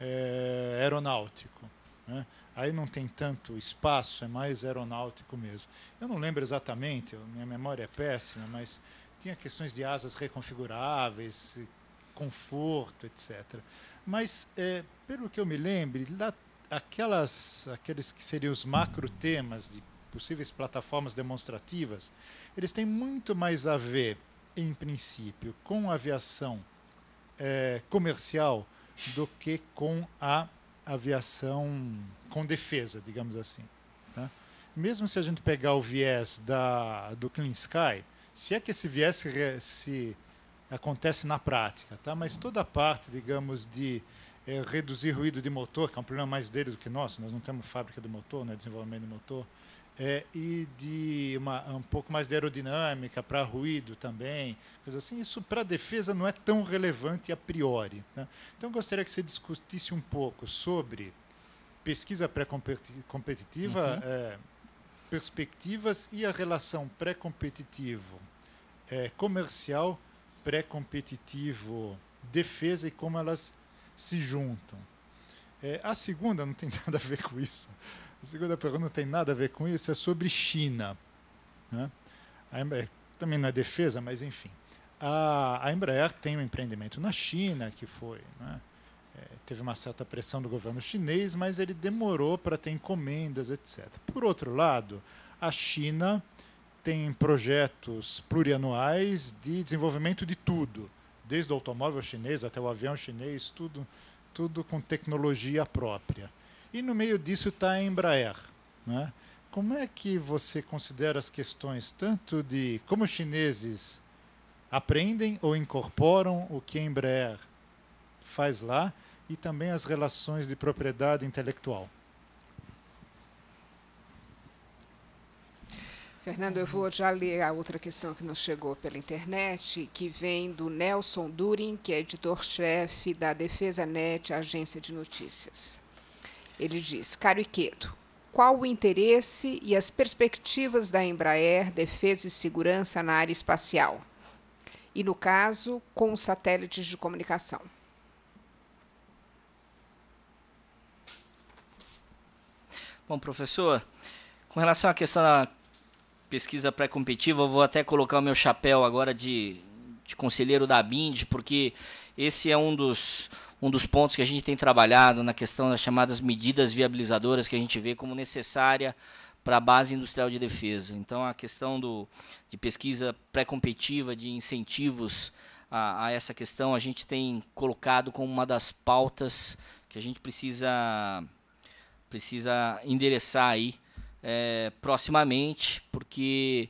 eh, aeronáutico. Né? Aí não tem tanto espaço, é mais aeronáutico mesmo. Eu não lembro exatamente, minha memória é péssima, mas tinha questões de asas reconfiguráveis, conforto, etc. Mas, é, pelo que eu me lembro, lá aquelas, aqueles que seriam os macro temas de possíveis plataformas demonstrativas, eles têm muito mais a ver, em princípio, com a aviação é, comercial do que com a aviação com defesa, digamos assim. Né? Mesmo se a gente pegar o viés da, do Clean Sky, se é que esse viés se, se acontece na prática, tá? mas toda a parte, digamos, de é, reduzir ruído de motor, que é um problema mais dele do que nosso, nós não temos fábrica de motor, né, desenvolvimento de motor, é, e de uma, um pouco mais de aerodinâmica para ruído também, coisa assim. Isso para a defesa não é tão relevante a priori. Né? Então, gostaria que você discutisse um pouco sobre pesquisa pré-competitiva, uhum. é, perspectivas e a relação pré-competitivo é, comercial, pré-competitivo defesa e como elas se juntam. É, a segunda não tem nada a ver com isso. A segunda pergunta não tem nada a ver com isso, é sobre China. Né? também não é defesa, mas enfim. A, a, Embraer tem um empreendimento na China que foi. Né? É, teve uma certa pressão do governo chinês, mas ele demorou para ter encomendas, etc. Por outro lado, a China tem projetos plurianuais de desenvolvimento de tudo desde o automóvel chinês até o avião chinês, tudo, tudo com tecnologia própria. E no meio disso está a Embraer. Né? Como é que você considera as questões tanto de como os chineses aprendem ou incorporam o que a Embraer faz lá e também as relações de propriedade intelectual? Fernando, eu vou já ler a outra questão que nos chegou pela internet, que vem do Nelson Durin, que é editor-chefe da Defesa Net, agência de notícias. Ele diz: Caro Iquedo, qual o interesse e as perspectivas da Embraer Defesa e Segurança na área espacial? E, no caso, com satélites de comunicação? Bom, professor, com relação à questão da pesquisa pré-competitiva, eu vou até colocar o meu chapéu agora de, de conselheiro da BIND, porque esse é um dos, um dos pontos que a gente tem trabalhado na questão das chamadas medidas viabilizadoras que a gente vê como necessária para a base industrial de defesa. Então, a questão do, de pesquisa pré-competitiva, de incentivos a, a, essa questão, a gente tem colocado como uma das pautas que a gente precisa, precisa endereçar aí é, proximamente, porque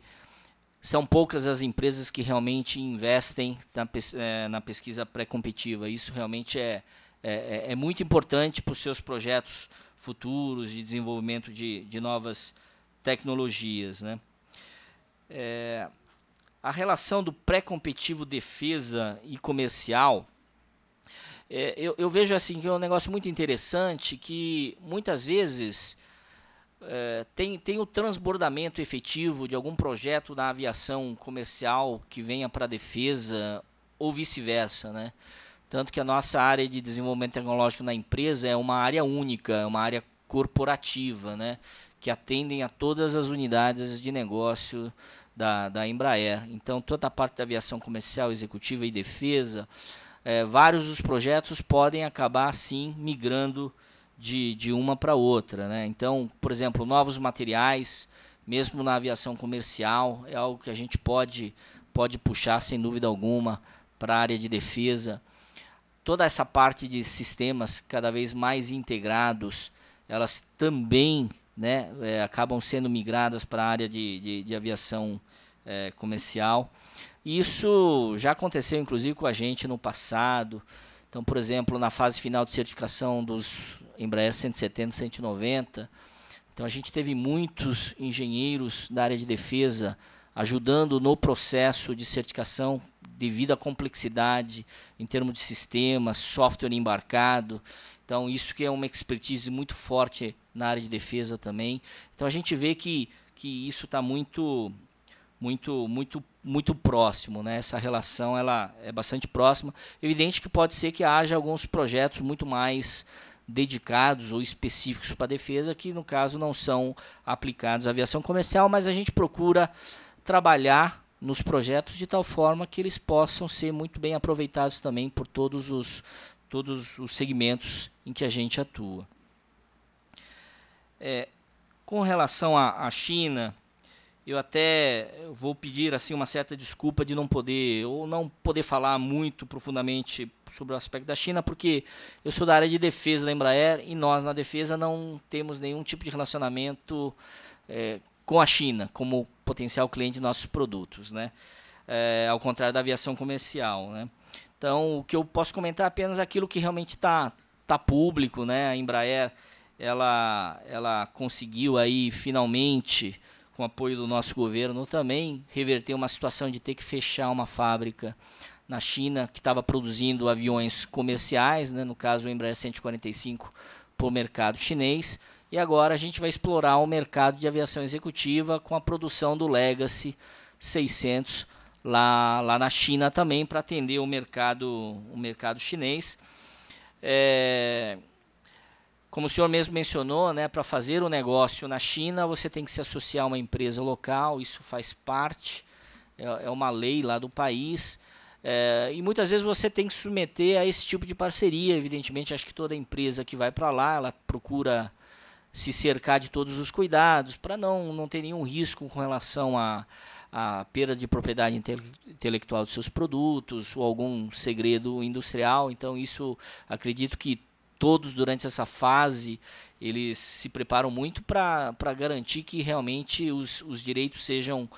são poucas as empresas que realmente investem na, é, na pesquisa pré-competitiva. Isso realmente é, é, é, é muito importante para os seus projetos futuros de desenvolvimento de, de novas tecnologias. Né? É, a relação do pré-competitivo defesa e comercial, é, eu, eu vejo assim que é um negócio muito interessante que muitas vezes é, tem, tem o transbordamento efetivo de algum projeto da aviação comercial que venha para a defesa ou vice-versa, né? Tanto que a nossa área de desenvolvimento tecnológico na empresa é uma área única, é uma área corporativa, né? Que atendem a todas as unidades de negócio da, da Embraer. Então, toda a parte da aviação comercial, executiva e defesa, é, vários dos projetos podem acabar, sim, migrando de, de uma para outra. Né? Então, por exemplo, novos materiais, mesmo na aviação comercial, é algo que a gente pode, pode puxar, sem dúvida alguma, para a área de defesa. Toda essa parte de sistemas cada vez mais integrados, elas também né, é, acabam sendo migradas para a área de, de, de aviação é, comercial. Isso já aconteceu, inclusive, com a gente no passado. Então, por exemplo, na fase final de certificação dos Embraer 170, 190. Então a gente teve muitos engenheiros da área de defesa ajudando no processo de certificação devido à complexidade em termos de sistemas, software embarcado. Então isso que é uma expertise muito forte na área de defesa também. Então a gente vê que, que isso está muito muito muito muito próximo, né? Essa relação ela é bastante próxima. Evidente que pode ser que haja alguns projetos muito mais dedicados ou específicos para defesa, que no caso não são aplicados à aviação comercial, mas a gente procura trabalhar nos projetos de tal forma que eles possam ser muito bem aproveitados também por todos os, todos os segmentos em que a gente atua. É, com relação à China, eu até vou pedir assim uma certa desculpa de não poder ou não poder falar muito profundamente sobre o aspecto da China, porque eu sou da área de defesa da Embraer e nós na defesa não temos nenhum tipo de relacionamento é, com a China como potencial cliente de nossos produtos, né? É, ao contrário da aviação comercial, né? Então o que eu posso comentar é apenas aquilo que realmente está tá público, né? A Embraer ela ela conseguiu aí finalmente com apoio do nosso governo, também reverteu uma situação de ter que fechar uma fábrica na China que estava produzindo aviões comerciais, né, no caso o Embraer 145 para o mercado chinês. E agora a gente vai explorar o mercado de aviação executiva com a produção do Legacy 600 lá, lá na China também para atender o mercado o mercado chinês. É, como o senhor mesmo mencionou, né, para fazer o um negócio na China, você tem que se associar a uma empresa local, isso faz parte, é, é uma lei lá do país. É, e muitas vezes você tem que se submeter a esse tipo de parceria, evidentemente. Acho que toda empresa que vai para lá, ela procura se cercar de todos os cuidados, para não, não ter nenhum risco com relação a, a perda de propriedade intelectual de seus produtos ou algum segredo industrial. Então, isso acredito que todos durante essa fase eles se preparam muito para garantir que realmente os, os direitos sejam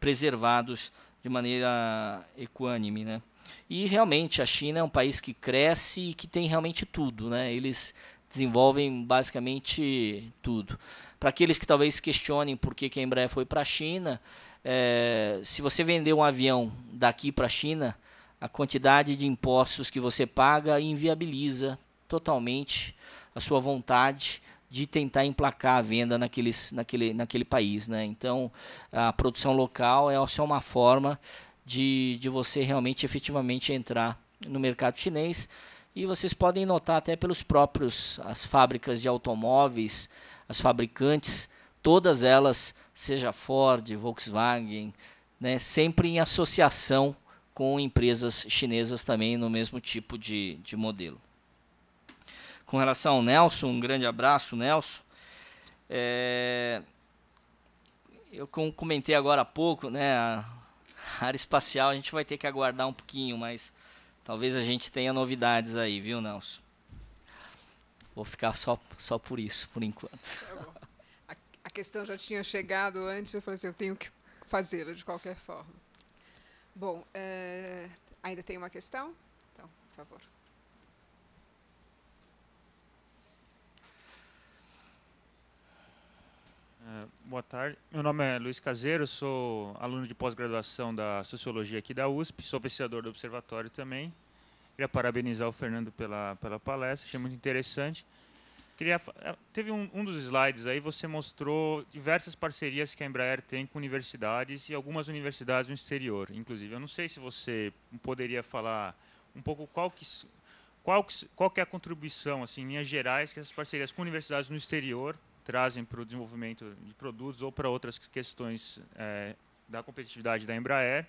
preservados de maneira equânime, né? E realmente a China é um país que cresce e que tem realmente tudo, né? Eles desenvolvem basicamente tudo. Para aqueles que talvez questionem por que, que a Embraer foi para a China, é, se você vender um avião daqui para a China, a quantidade de impostos que você paga inviabiliza totalmente a sua vontade de tentar emplacar a venda naqueles, naquele, naquele país. Né? Então, a produção local é só uma forma de, de você realmente efetivamente entrar no mercado chinês. E vocês podem notar até pelos próprios, as fábricas de automóveis, as fabricantes, todas elas, seja Ford, Volkswagen, né, sempre em associação com empresas chinesas também no mesmo tipo de, de modelo com relação ao Nelson. Um grande abraço, Nelson. É, eu comentei agora há pouco, né? A área espacial a gente vai ter que aguardar um pouquinho, mas talvez a gente tenha novidades aí, viu, Nelson? Vou ficar só, só por isso, por enquanto. É a, a questão já tinha chegado antes, eu falei assim, eu tenho que fazê-la de qualquer forma. Bom, é, ainda tem uma questão? Então, por favor. É, boa tarde. Meu nome é Luiz Caseiro, sou aluno de pós-graduação da Sociologia aqui da USP, sou pesquisador do Observatório também. Queria parabenizar o Fernando pela, pela palestra, achei muito interessante. Queria, é, teve um, um dos slides aí, você mostrou diversas parcerias que a Embraer tem com universidades e algumas universidades no exterior, inclusive. Eu não sei se você poderia falar um pouco qual que, qual, qual que é a contribuição, assim, em linhas gerais, que essas parcerias com universidades no exterior trazem para o desenvolvimento de produtos ou para outras questões é, da competitividade da Embraer.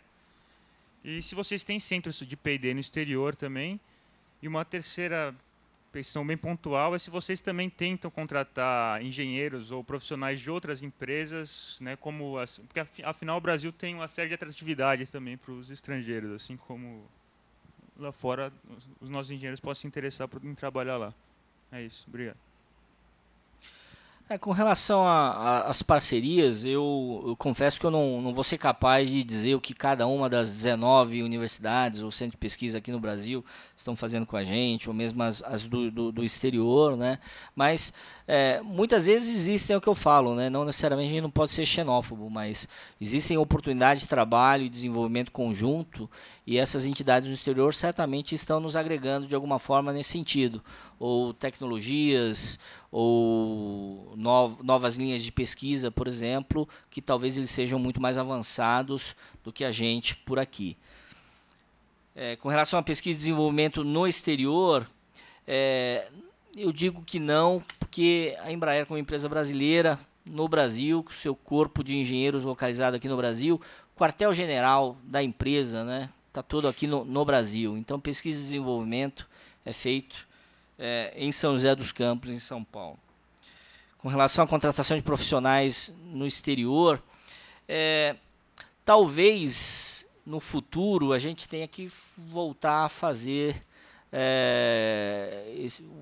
E se vocês têm centros de P&D no exterior também. E uma terceira questão bem pontual é se vocês também tentam contratar engenheiros ou profissionais de outras empresas, né, como as, porque afinal o Brasil tem uma série de atratividades também para os estrangeiros, assim como lá fora os nossos engenheiros possam se interessar em trabalhar lá. É isso, obrigado. É, com relação às parcerias, eu, eu, confesso que eu não, não vou ser capaz de dizer o que cada uma das 19 universidades ou centros de pesquisa aqui no Brasil estão fazendo com a gente, ou mesmo as, as do, do, do, exterior, né? Mas é, muitas vezes existem, é o que eu falo, né? Não necessariamente a gente não pode ser xenófobo, mas existem oportunidades de trabalho e desenvolvimento conjunto e essas entidades do exterior certamente estão nos agregando de alguma forma nesse sentido, ou tecnologias, ou novas linhas de pesquisa, por exemplo, que talvez eles sejam muito mais avançados do que a gente por aqui. É, com relação à pesquisa e desenvolvimento no exterior, é, eu digo que não, porque a Embraer, como empresa brasileira, no Brasil, com seu corpo de engenheiros localizado aqui no Brasil, o quartel-general da empresa está né, todo aqui no, no Brasil. Então, pesquisa e desenvolvimento é feito é, em São José dos Campos, em São Paulo. Com relação à contratação de profissionais no exterior, é, talvez no futuro a gente tenha que voltar a fazer é,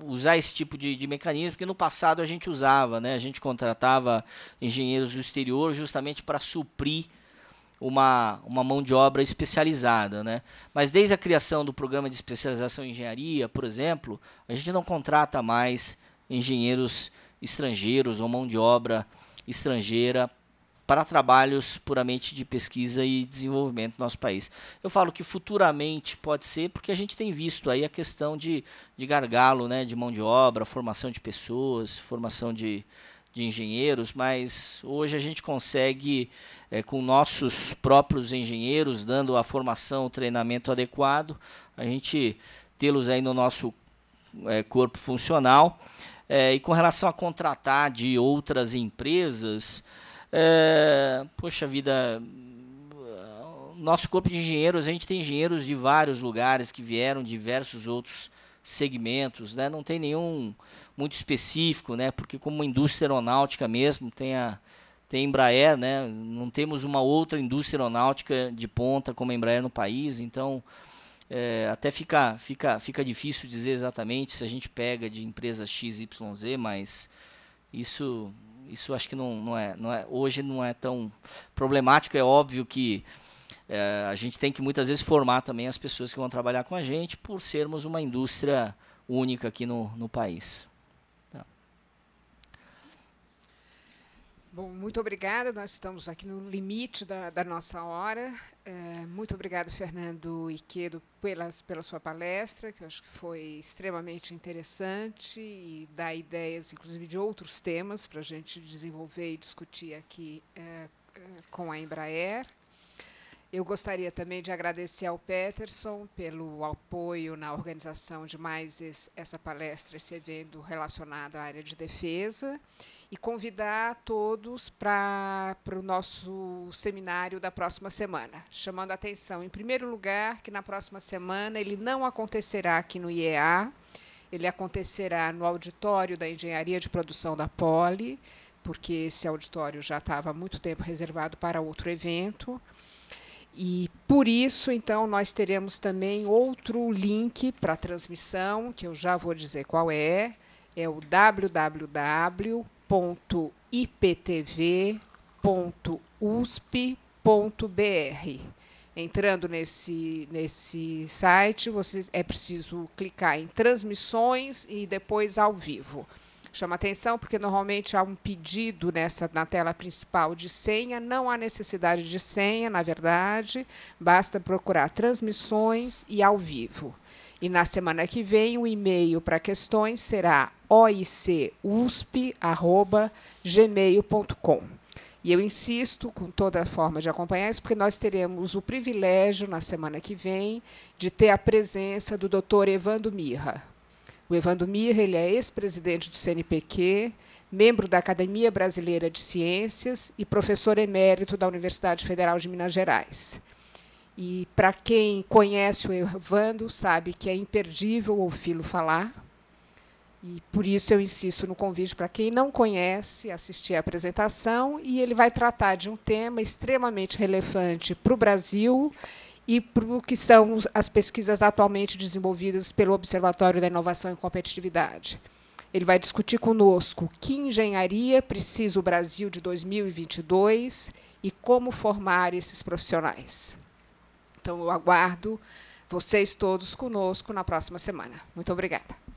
usar esse tipo de, de, mecanismo que no passado a gente usava, né? A gente contratava engenheiros do exterior justamente para suprir uma, uma mão de obra especializada. Né? Mas desde a criação do programa de especialização em engenharia, por exemplo, a gente não contrata mais engenheiros estrangeiros ou mão de obra estrangeira para trabalhos puramente de pesquisa e desenvolvimento do nosso país. Eu falo que futuramente pode ser, porque a gente tem visto aí a questão de, de gargalo, né, de mão de obra, formação de pessoas, formação de, de engenheiros, mas hoje a gente consegue, é, com nossos próprios engenheiros, dando a formação, o treinamento adequado, a gente tê-los aí no nosso é, corpo funcional. É, e com relação a contratar de outras empresas, é, poxa vida, nosso corpo de engenheiros, a gente tem engenheiros de vários lugares que vieram, diversos outros segmentos, né? Não tem nenhum muito específico, né? Porque como indústria aeronáutica mesmo, tem a tem Embraer, né? Não temos uma outra indústria aeronáutica de ponta como a Embraer no país, então é, até fica, fica, fica difícil dizer exatamente se a gente pega de empresa XYZ, mas isso isso acho que não, não, é, não é hoje não é tão problemático, é óbvio que é, a gente tem que muitas vezes formar também as pessoas que vão trabalhar com a gente por sermos uma indústria única aqui no, no país. Bom, muito obrigada. Nós estamos aqui no limite da, da nossa hora. É, muito obrigado, Fernando Iquedo, pelas, pela sua palestra, que eu acho que foi extremamente interessante e dá ideias, inclusive, de outros temas para a gente desenvolver e discutir aqui é, é com a Embraer. Eu gostaria também de agradecer ao Peterson pelo apoio na organização de mais esse, essa palestra, esse evento relacionado à área de defesa, e convidar todos para o nosso seminário da próxima semana, chamando a atenção, em primeiro lugar, que na próxima semana ele não acontecerá aqui no IEA, ele acontecerá no auditório da Engenharia de Produção da Poli, porque esse auditório já estava há muito tempo reservado para outro evento. E por isso, então, nós teremos também outro link para transmissão, que eu já vou dizer qual é, é o www.iptv.usp.br. Entrando nesse, nesse site, você é preciso clicar em transmissões e depois ao vivo. Chama atenção porque normalmente há um pedido nessa na tela principal de senha, não há necessidade de senha, na verdade, basta procurar transmissões e ao vivo. E na semana que vem o e-mail para questões será oicusp@gmail.com. E eu insisto com toda a forma de acompanhar isso, porque nós teremos o privilégio, na semana que vem, de ter a presença do doutor Evandro Mirra, o Evandro Mirra ele é ex-presidente do CNPq, membro da Academia Brasileira de Ciências e professor emérito da Universidade Federal de Minas Gerais. E para quem conhece o Evandro, sabe que é imperdível ouvi-lo falar. E por isso eu insisto no convite para quem não conhece assistir a apresentação. E ele vai tratar de um tema extremamente relevante para o Brasil e para o que são as pesquisas atualmente desenvolvidas pelo Observatório da Inovação e Competitividade. Ele vai discutir conosco que engenharia precisa o Brasil de 2022 e como formar esses profissionais. Então, eu aguardo vocês todos conosco na próxima semana. Muito obrigada.